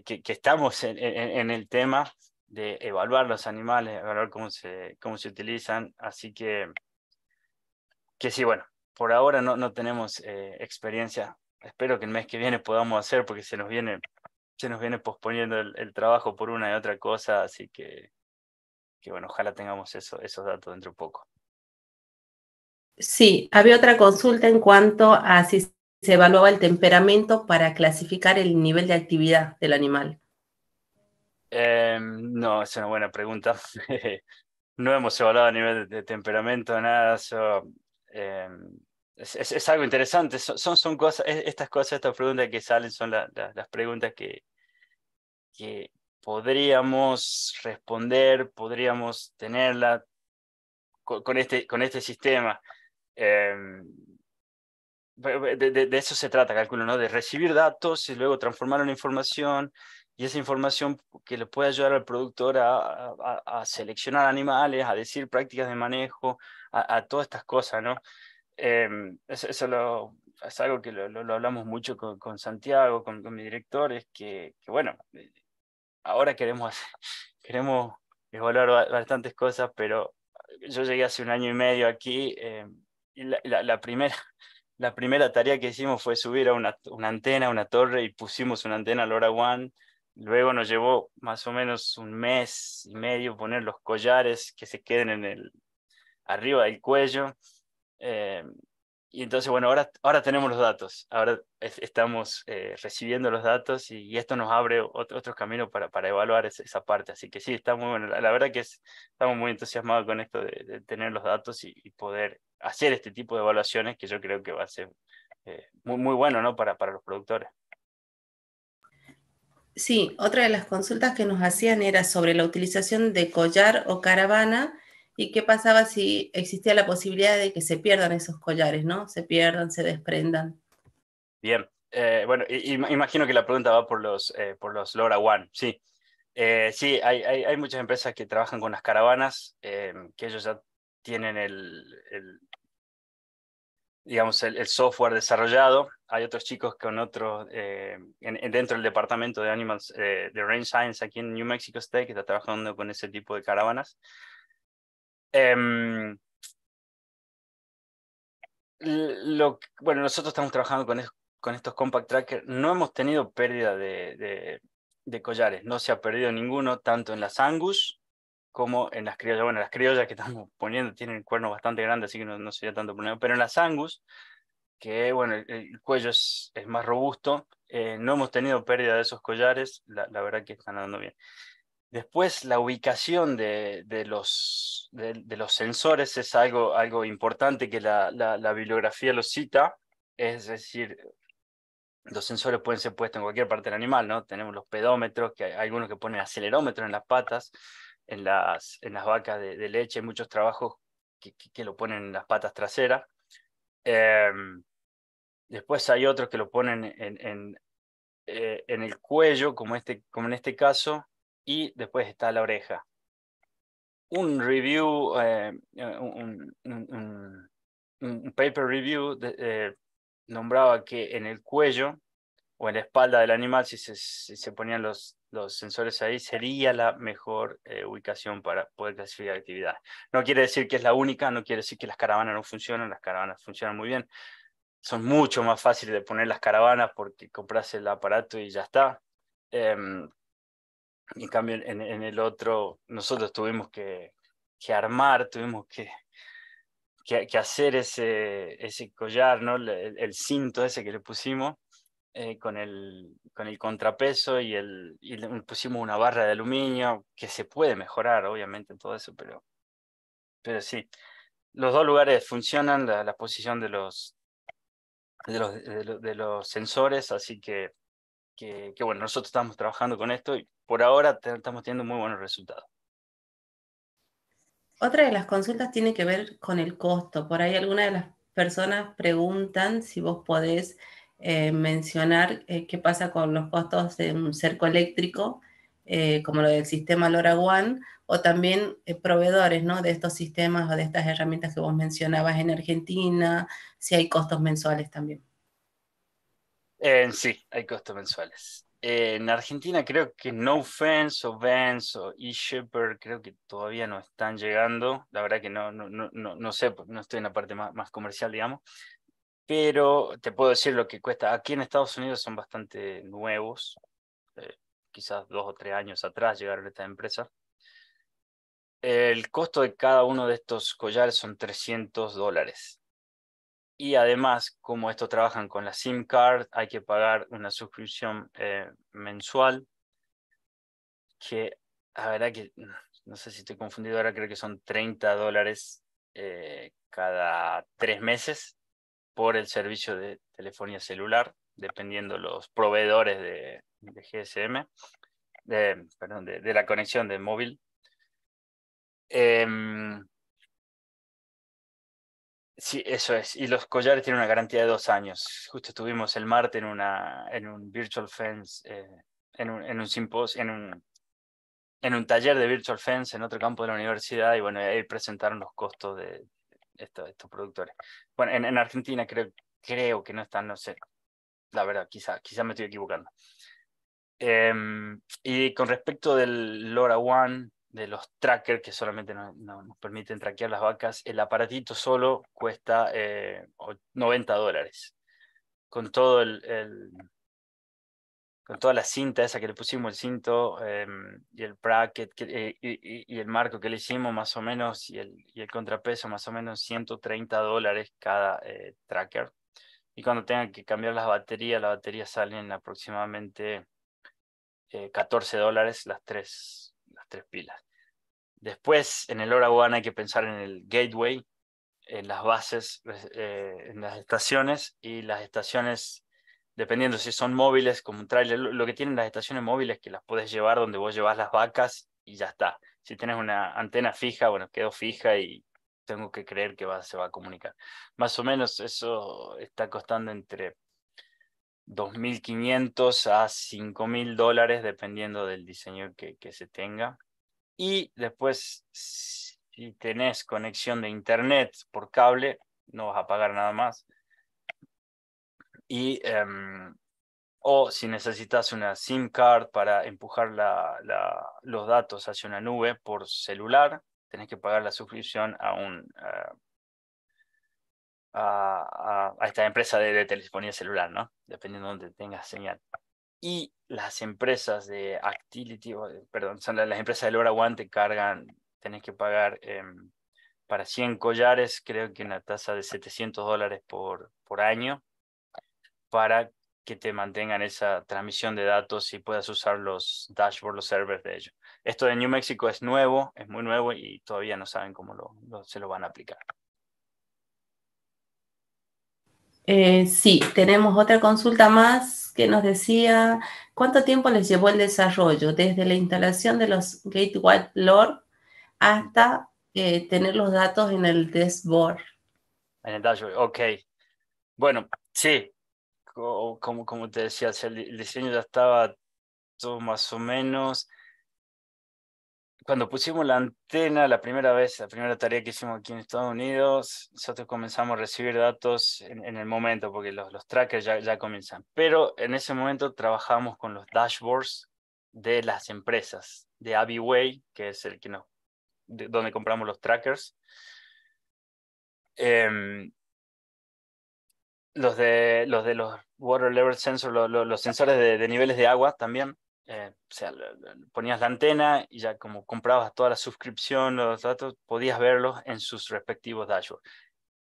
S2: que, estamos en, el tema de evaluar los animales, evaluar cómo se, cómo se utilizan. Así que, que sí, bueno, por ahora no, no tenemos eh, experiencia. Espero que el mes que viene podamos hacer porque se nos viene, se nos viene posponiendo el, trabajo por una y otra cosa. Así que, que bueno, ojalá tengamos esos datos dentro de poco.
S3: Sí, había otra consulta en cuanto a si se evaluaba el temperamento para clasificar el nivel de actividad del animal?
S2: Em, no, es una buena pregunta. no hemos evaluado a nivel de, temperamento, nada. Em, es, algo interesante. Son, son estas cosas, estas preguntas que salen son las preguntas que, que podríamos responder, podríamos tenerla con, este, con este sistema. Em, de, eso se trata, cálculo, ¿no? De recibir datos y luego transformar en información y esa información que le puede ayudar al productor a, seleccionar animales, a decir prácticas de manejo, a, todas estas cosas, ¿no? Em, eso, es algo que lo, hablamos mucho con, Santiago, con, mi director, es que, bueno, eh, ahora queremos, queremos evaluar bastantes cosas, pero yo llegué hace un año y medio aquí em, y la primera la primera tarea que hicimos fue subir a una, una antena, una torre, y pusimos una antena al hora One. Luego nos llevó más o menos un mes y medio poner los collares que se queden en el, arriba del cuello. Eh, y entonces, bueno, ahora, ahora tenemos los datos, ahora estamos eh, recibiendo los datos y, esto nos abre otro, caminos camino para, para evaluar esa, parte. Así que sí, está muy bueno. La, verdad que estamos muy entusiasmados con esto de, tener los datos y poder hacer este tipo de evaluaciones que yo creo que va a ser eh, muy, muy bueno ¿no? para, para los productores.
S3: Sí, otra de las consultas que nos hacían era sobre la utilización de collar o caravana y qué pasaba si existía la posibilidad de que se pierdan esos collares, ¿no? Se pierdan, se desprendan.
S2: Bien, eh, bueno, imagino que la pregunta va por los, eh, por los LoRa One, sí. sí, hay, muchas empresas que trabajan con las caravanas, que ellos ya tienen el, digamos, el, software desarrollado. Hay otros chicos con otros, eh, dentro del departamento de Animals eh, de Range Science aquí en New Mexico State, que está trabajando con ese tipo de caravanas. Em, bueno, nosotros estamos trabajando con, con estos compact trackers. No hemos tenido pérdida de, de, collares, no se ha perdido ninguno, tanto en las Angus como en las criollas, bueno, las criollas que estamos poniendo tienen el cuerno bastante grande, así que no, sería tanto problema, pero en las angus, que bueno, el, cuello es, es, más robusto, eh, no hemos tenido pérdida de esos collares, la, la verdad que están andando bien. Después, la ubicación de, de los, de, los sensores es algo, algo importante que la, la, bibliografía lo cita, es decir, los sensores pueden ser puestos en cualquier parte del animal, ¿no? Tenemos los pedómetros, que hay algunos que ponen acelerómetros en las patas, en las, en las vacas de, de leche, muchos trabajos que, que, lo ponen en las patas traseras. Em, después hay otros que lo ponen en, eh, en, el cuello, como, este, como en este caso, y después está la oreja. Un review, eh, un, paper review eh, nombraba que en el cuello o en la espalda del animal, si se ponían los, los sensores ahí sería la mejor eh, ubicación para poder clasificar actividad. No quiere decir que es la única, no quiere decir que las caravanas no funcionan, las caravanas funcionan muy bien. Son mucho más fáciles de poner las caravanas porque compras el aparato y ya está. Em, en cambio, en, el otro, nosotros tuvimos que, que armar, tuvimos que, que, hacer ese, ese collar, ¿no? el cinto ese que le pusimos eh, con, el, con el contrapeso y, el, le pusimos una barra de aluminio, que se puede mejorar, obviamente, en todo eso, pero, pero sí. Los dos lugares funcionan, la, la posición de los, de los, de, los, sensores, así que, que, bueno, nosotros estamos trabajando con esto y por ahora estamos teniendo muy buenos resultados.
S3: Otra de las consultas tiene que ver con el costo. Por ahí algunas de las personas preguntan si vos podés eh, mencionar eh, qué pasa con los costos de un cerco eléctrico, eh, como lo del sistema LoRaWAN, o también proveedores ¿no? de estos sistemas o de estas herramientas que vos mencionabas en Argentina, si hay costos mensuales también.
S2: sí, hay costos mensuales. en Argentina creo que NoFence o Vance o eShipper creo que todavía no están llegando. La verdad que no, no, no, no sé, no estoy en la parte más, más comercial, digamos pero te puedo decir lo que cuesta. Aquí en Estados Unidos son bastante nuevos, eh, quizás dos o tres años atrás llegaron estas esta empresa. El costo de cada uno de estos collares son 300 dólares. Y además, como estos trabajan con la SIM card, hay que pagar una suscripción eh, mensual que, la verdad que, mm, no sé si estoy confundido ahora, creo que son 30 dólares eh, cada tres meses por el servicio de telefonía celular, dependiendo los proveedores de, GSM, de, perdón, de, la conexión de móvil. Em, sí, eso es. Y los collares tienen una garantía de dos años. Justo estuvimos el martes en, un Virtual Fence, eh, en en en un, en un taller de Virtual Fence en otro campo de la universidad, y bueno, ahí presentaron los costos de, estos, estos productores. Bueno, en, en, Argentina creo, creo que no están, no sé, la verdad, quizá, quizá me estoy equivocando. Em, y con respecto del One, de los trackers que solamente nos permiten traquear las vacas, el aparatito solo cuesta 90 eh, dólares. Con todo el, con toda la cinta esa que le pusimos, el cinto em, y el bracket eh, y, el marco que le hicimos más o menos y el, y el contrapeso más o menos 130 dólares cada eh, tracker. Y cuando tengan que cambiar las baterías, las baterías salen aproximadamente 14 eh, dólares las tres, las tres pilas. Después, en el hora hay que pensar en el gateway, en las bases, en las estaciones, y las estaciones dependiendo si son móviles, como un trailer, lo que tienen las estaciones móviles que las puedes llevar donde vos llevas las vacas y ya está. Si tienes una antena fija, bueno, quedó fija y tengo que creer que se va a comunicar. Más o menos eso está costando entre 2.500 a 5.000 dólares, dependiendo del diseño que, que se tenga. Y después, si tenés conexión de internet por cable, no vas a pagar nada más. Y, em, o si necesitas una SIM card para empujar la, la, los datos hacia una nube por celular, tenés que pagar la suscripción a un... Eh, a, a, esta empresa de, telefonía celular, ¿no? Dependiendo de donde tengas señal. Y las empresas de Actility, perdón, son las, empresas de LoRaWAN te cargan, tenés que pagar em, para 100 collares, creo que una tasa de 700 dólares por, por año para que te mantengan esa transmisión de datos y puedas usar los dashboards, los servers de ellos. Esto de New Mexico es nuevo, es muy nuevo y todavía no saben cómo se lo van a aplicar.
S3: Eh, sí, tenemos otra consulta más que nos decía, ¿cuánto tiempo les llevó el desarrollo desde la instalación de los Gateway Lord hasta eh, tener los datos en el dashboard?
S2: En el dashboard, ok. Bueno, sí, o como, como te decía, el, diseño ya estaba todo más o menos. Cuando pusimos la antena la primera vez, la primera tarea que hicimos aquí en Estados Unidos, nosotros comenzamos a recibir datos en, el momento, porque los, los trackers ya, ya comienzan. Pero en ese momento trabajamos con los dashboards de las empresas, de Way, que es el que no, donde compramos los trackers. Em, los de los de los water level sensor, los sensores de, niveles de agua también. Eh, o sea, ponías la antena y ya como comprabas toda la suscripción, los datos, podías verlos en sus respectivos dashboards.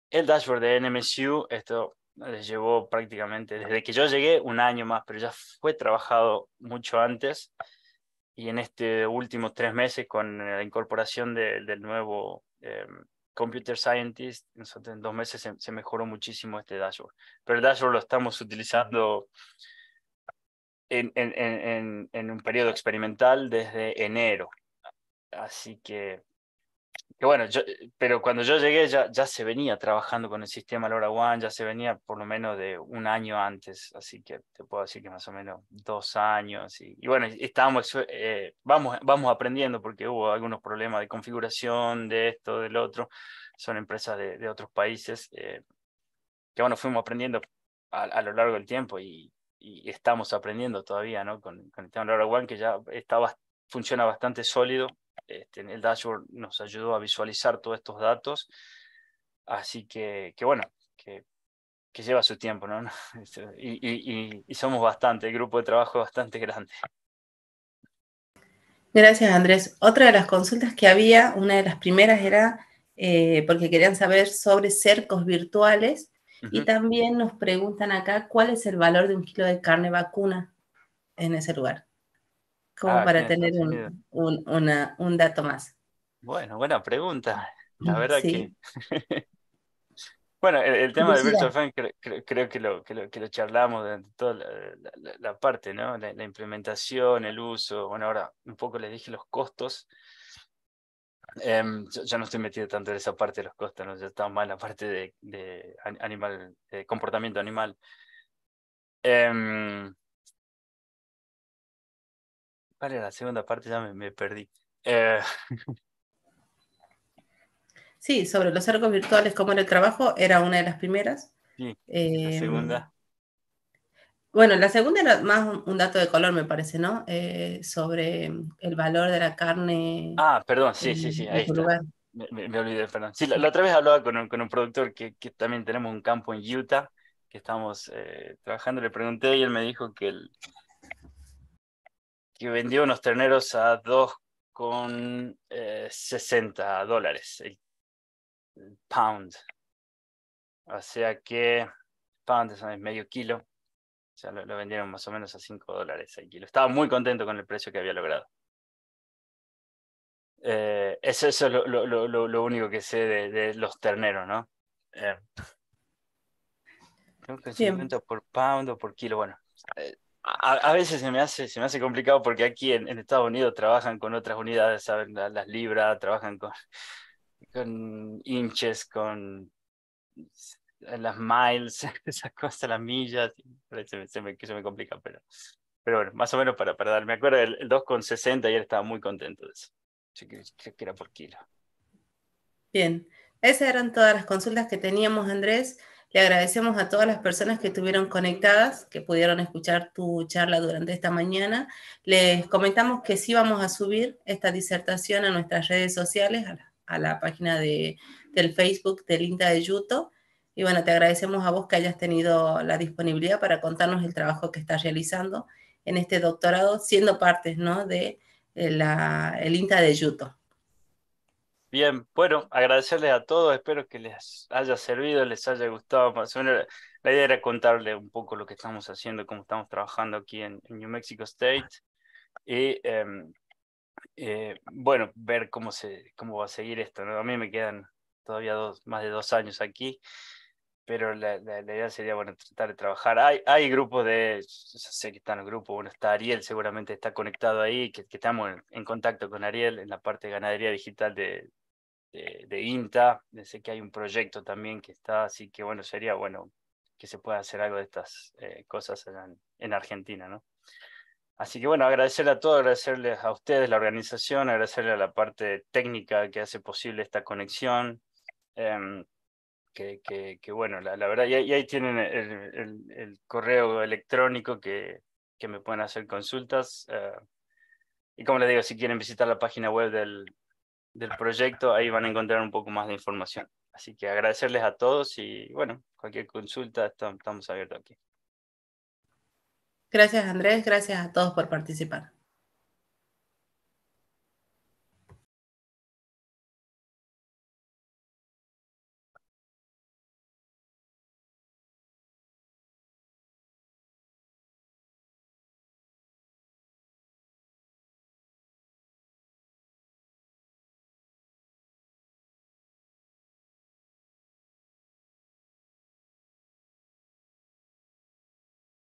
S2: El dashboard de NMSU, esto les llevó prácticamente desde que yo llegué un año más, pero ya fue trabajado mucho antes. Y en este últimos tres meses, con la incorporación del nuevo em, Computer Scientist, en dos meses se, mejoró muchísimo este dashboard. Pero el dashboard lo estamos utilizando en un periodo experimental desde enero. Así que que bueno, yo, eh, pero cuando yo llegué ya, ya se venía trabajando con el sistema LoRa One, ya se venía por lo menos de un año antes, así que te puedo decir que más o menos dos años. Y, bueno, estábamos, eh, vamos, vamos aprendiendo porque hubo algunos problemas de configuración, de esto, del otro. Son empresas de, otros países eh, que bueno, fuimos aprendiendo a, lo largo del tiempo y, estamos aprendiendo todavía, ¿no? Con, con el sistema LoRa One que ya está, funciona bastante sólido este, el dashboard nos ayudó a visualizar todos estos datos. Así que, bueno, que, lleva su tiempo, ¿no? Este, y, somos bastante, el grupo de trabajo es bastante grande.
S3: Gracias, Andrés. Otra de las consultas que había, una de las primeras era eh, porque querían saber sobre cercos virtuales y también nos preguntan acá cuál es el valor de un kilo de carne vacuna en ese lugar como ah, para tener un, dato más.
S2: Bueno, buena pregunta.
S3: La verdad que...
S2: bueno, el, tema del Virtual Fan creo, que, lo, charlamos durante toda la, parte, ¿no? La, implementación, el uso. Bueno, ahora un poco les dije los costos. Em, ya no estoy metido tanto en esa parte de los costos, Ya está estaba más la parte de, animal, comportamiento animal. Em, la segunda parte? Ya me, perdí. Eh,
S3: sí, sobre los arcos virtuales, como era el trabajo, era una de las primeras. Sí, la eh, segunda. Bueno, la segunda era más un, dato de color, me parece, ¿no? Eh, sobre el valor de la carne. Ah, perdón, sí, sí, sí,
S2: Me, olvidé, perdón. Sí, la, otra vez hablaba con un, productor que, que, también tenemos un campo en Utah, que estamos trabajando, le pregunté y él me dijo que el, que vendió unos terneros a 2,60 con eh, dólares el, pound. O sea que pound es medio kilo. O sea, lo, vendieron más o menos a 5 dólares el kilo. Estaba muy contento con el precio que había logrado. Eh, eso, es lo, único que sé de, los terneros, ¿no? Eh, que por pound o por kilo, bueno. Eh, a, veces se me, hace, se me hace complicado porque aquí en, Estados Unidos trabajan con otras unidades, ¿saben? Las, libras, trabajan con, con inches, con las miles, esas cosas, las millas, que me, se me, complica, pero, pero bueno, más o menos para, para darme acuerdo, el, el 2,60 ayer estaba muy contento de eso, que era por kilo.
S3: Bien, esas eran todas las consultas que teníamos, Andrés. Te agradecemos a todas las personas que estuvieron conectadas, que pudieron escuchar tu charla durante esta mañana. Les comentamos que sí vamos a subir esta disertación a nuestras redes sociales, a la, página de, del Facebook del INTA de Yuto. Y bueno, te agradecemos a vos que hayas tenido la disponibilidad para contarnos el trabajo que estás realizando en este doctorado, siendo parte ¿no? de eh, INTA de Yuto.
S2: Bien, bueno, agradecerles a todos, espero que les haya servido, les haya gustado más La idea era contarles un poco lo que estamos haciendo, cómo estamos trabajando aquí en, New Mexico State y em, eh, bueno, ver cómo, se, cómo va a seguir esto. ¿no? A mí me quedan todavía dos, más de dos años aquí, pero la, la, idea sería, bueno, tratar de trabajar. Hay, hay grupos de, sé que están el grupo, bueno, está Ariel, seguramente está conectado ahí, que, estamos en, en contacto con Ariel en la parte de ganadería digital de, de, INTA, sé que hay un proyecto también que está, así que bueno, sería bueno que se pueda hacer algo de estas eh, cosas en, Argentina, ¿no? Así que bueno, agradecerle a todos, agradecerles a ustedes, la organización, agradecerle a la parte técnica que hace posible esta conexión. Em, que, que, bueno, la, la verdad, y, ahí tienen el, correo electrónico que, que, me pueden hacer consultas. Eh, y como les digo, si quieren visitar la página web del, del ah. proyecto, ahí van a encontrar un poco más de información. Así que agradecerles a todos y bueno, cualquier consulta estamos abiertos aquí.
S3: Gracias Andrés, gracias a todos por participar.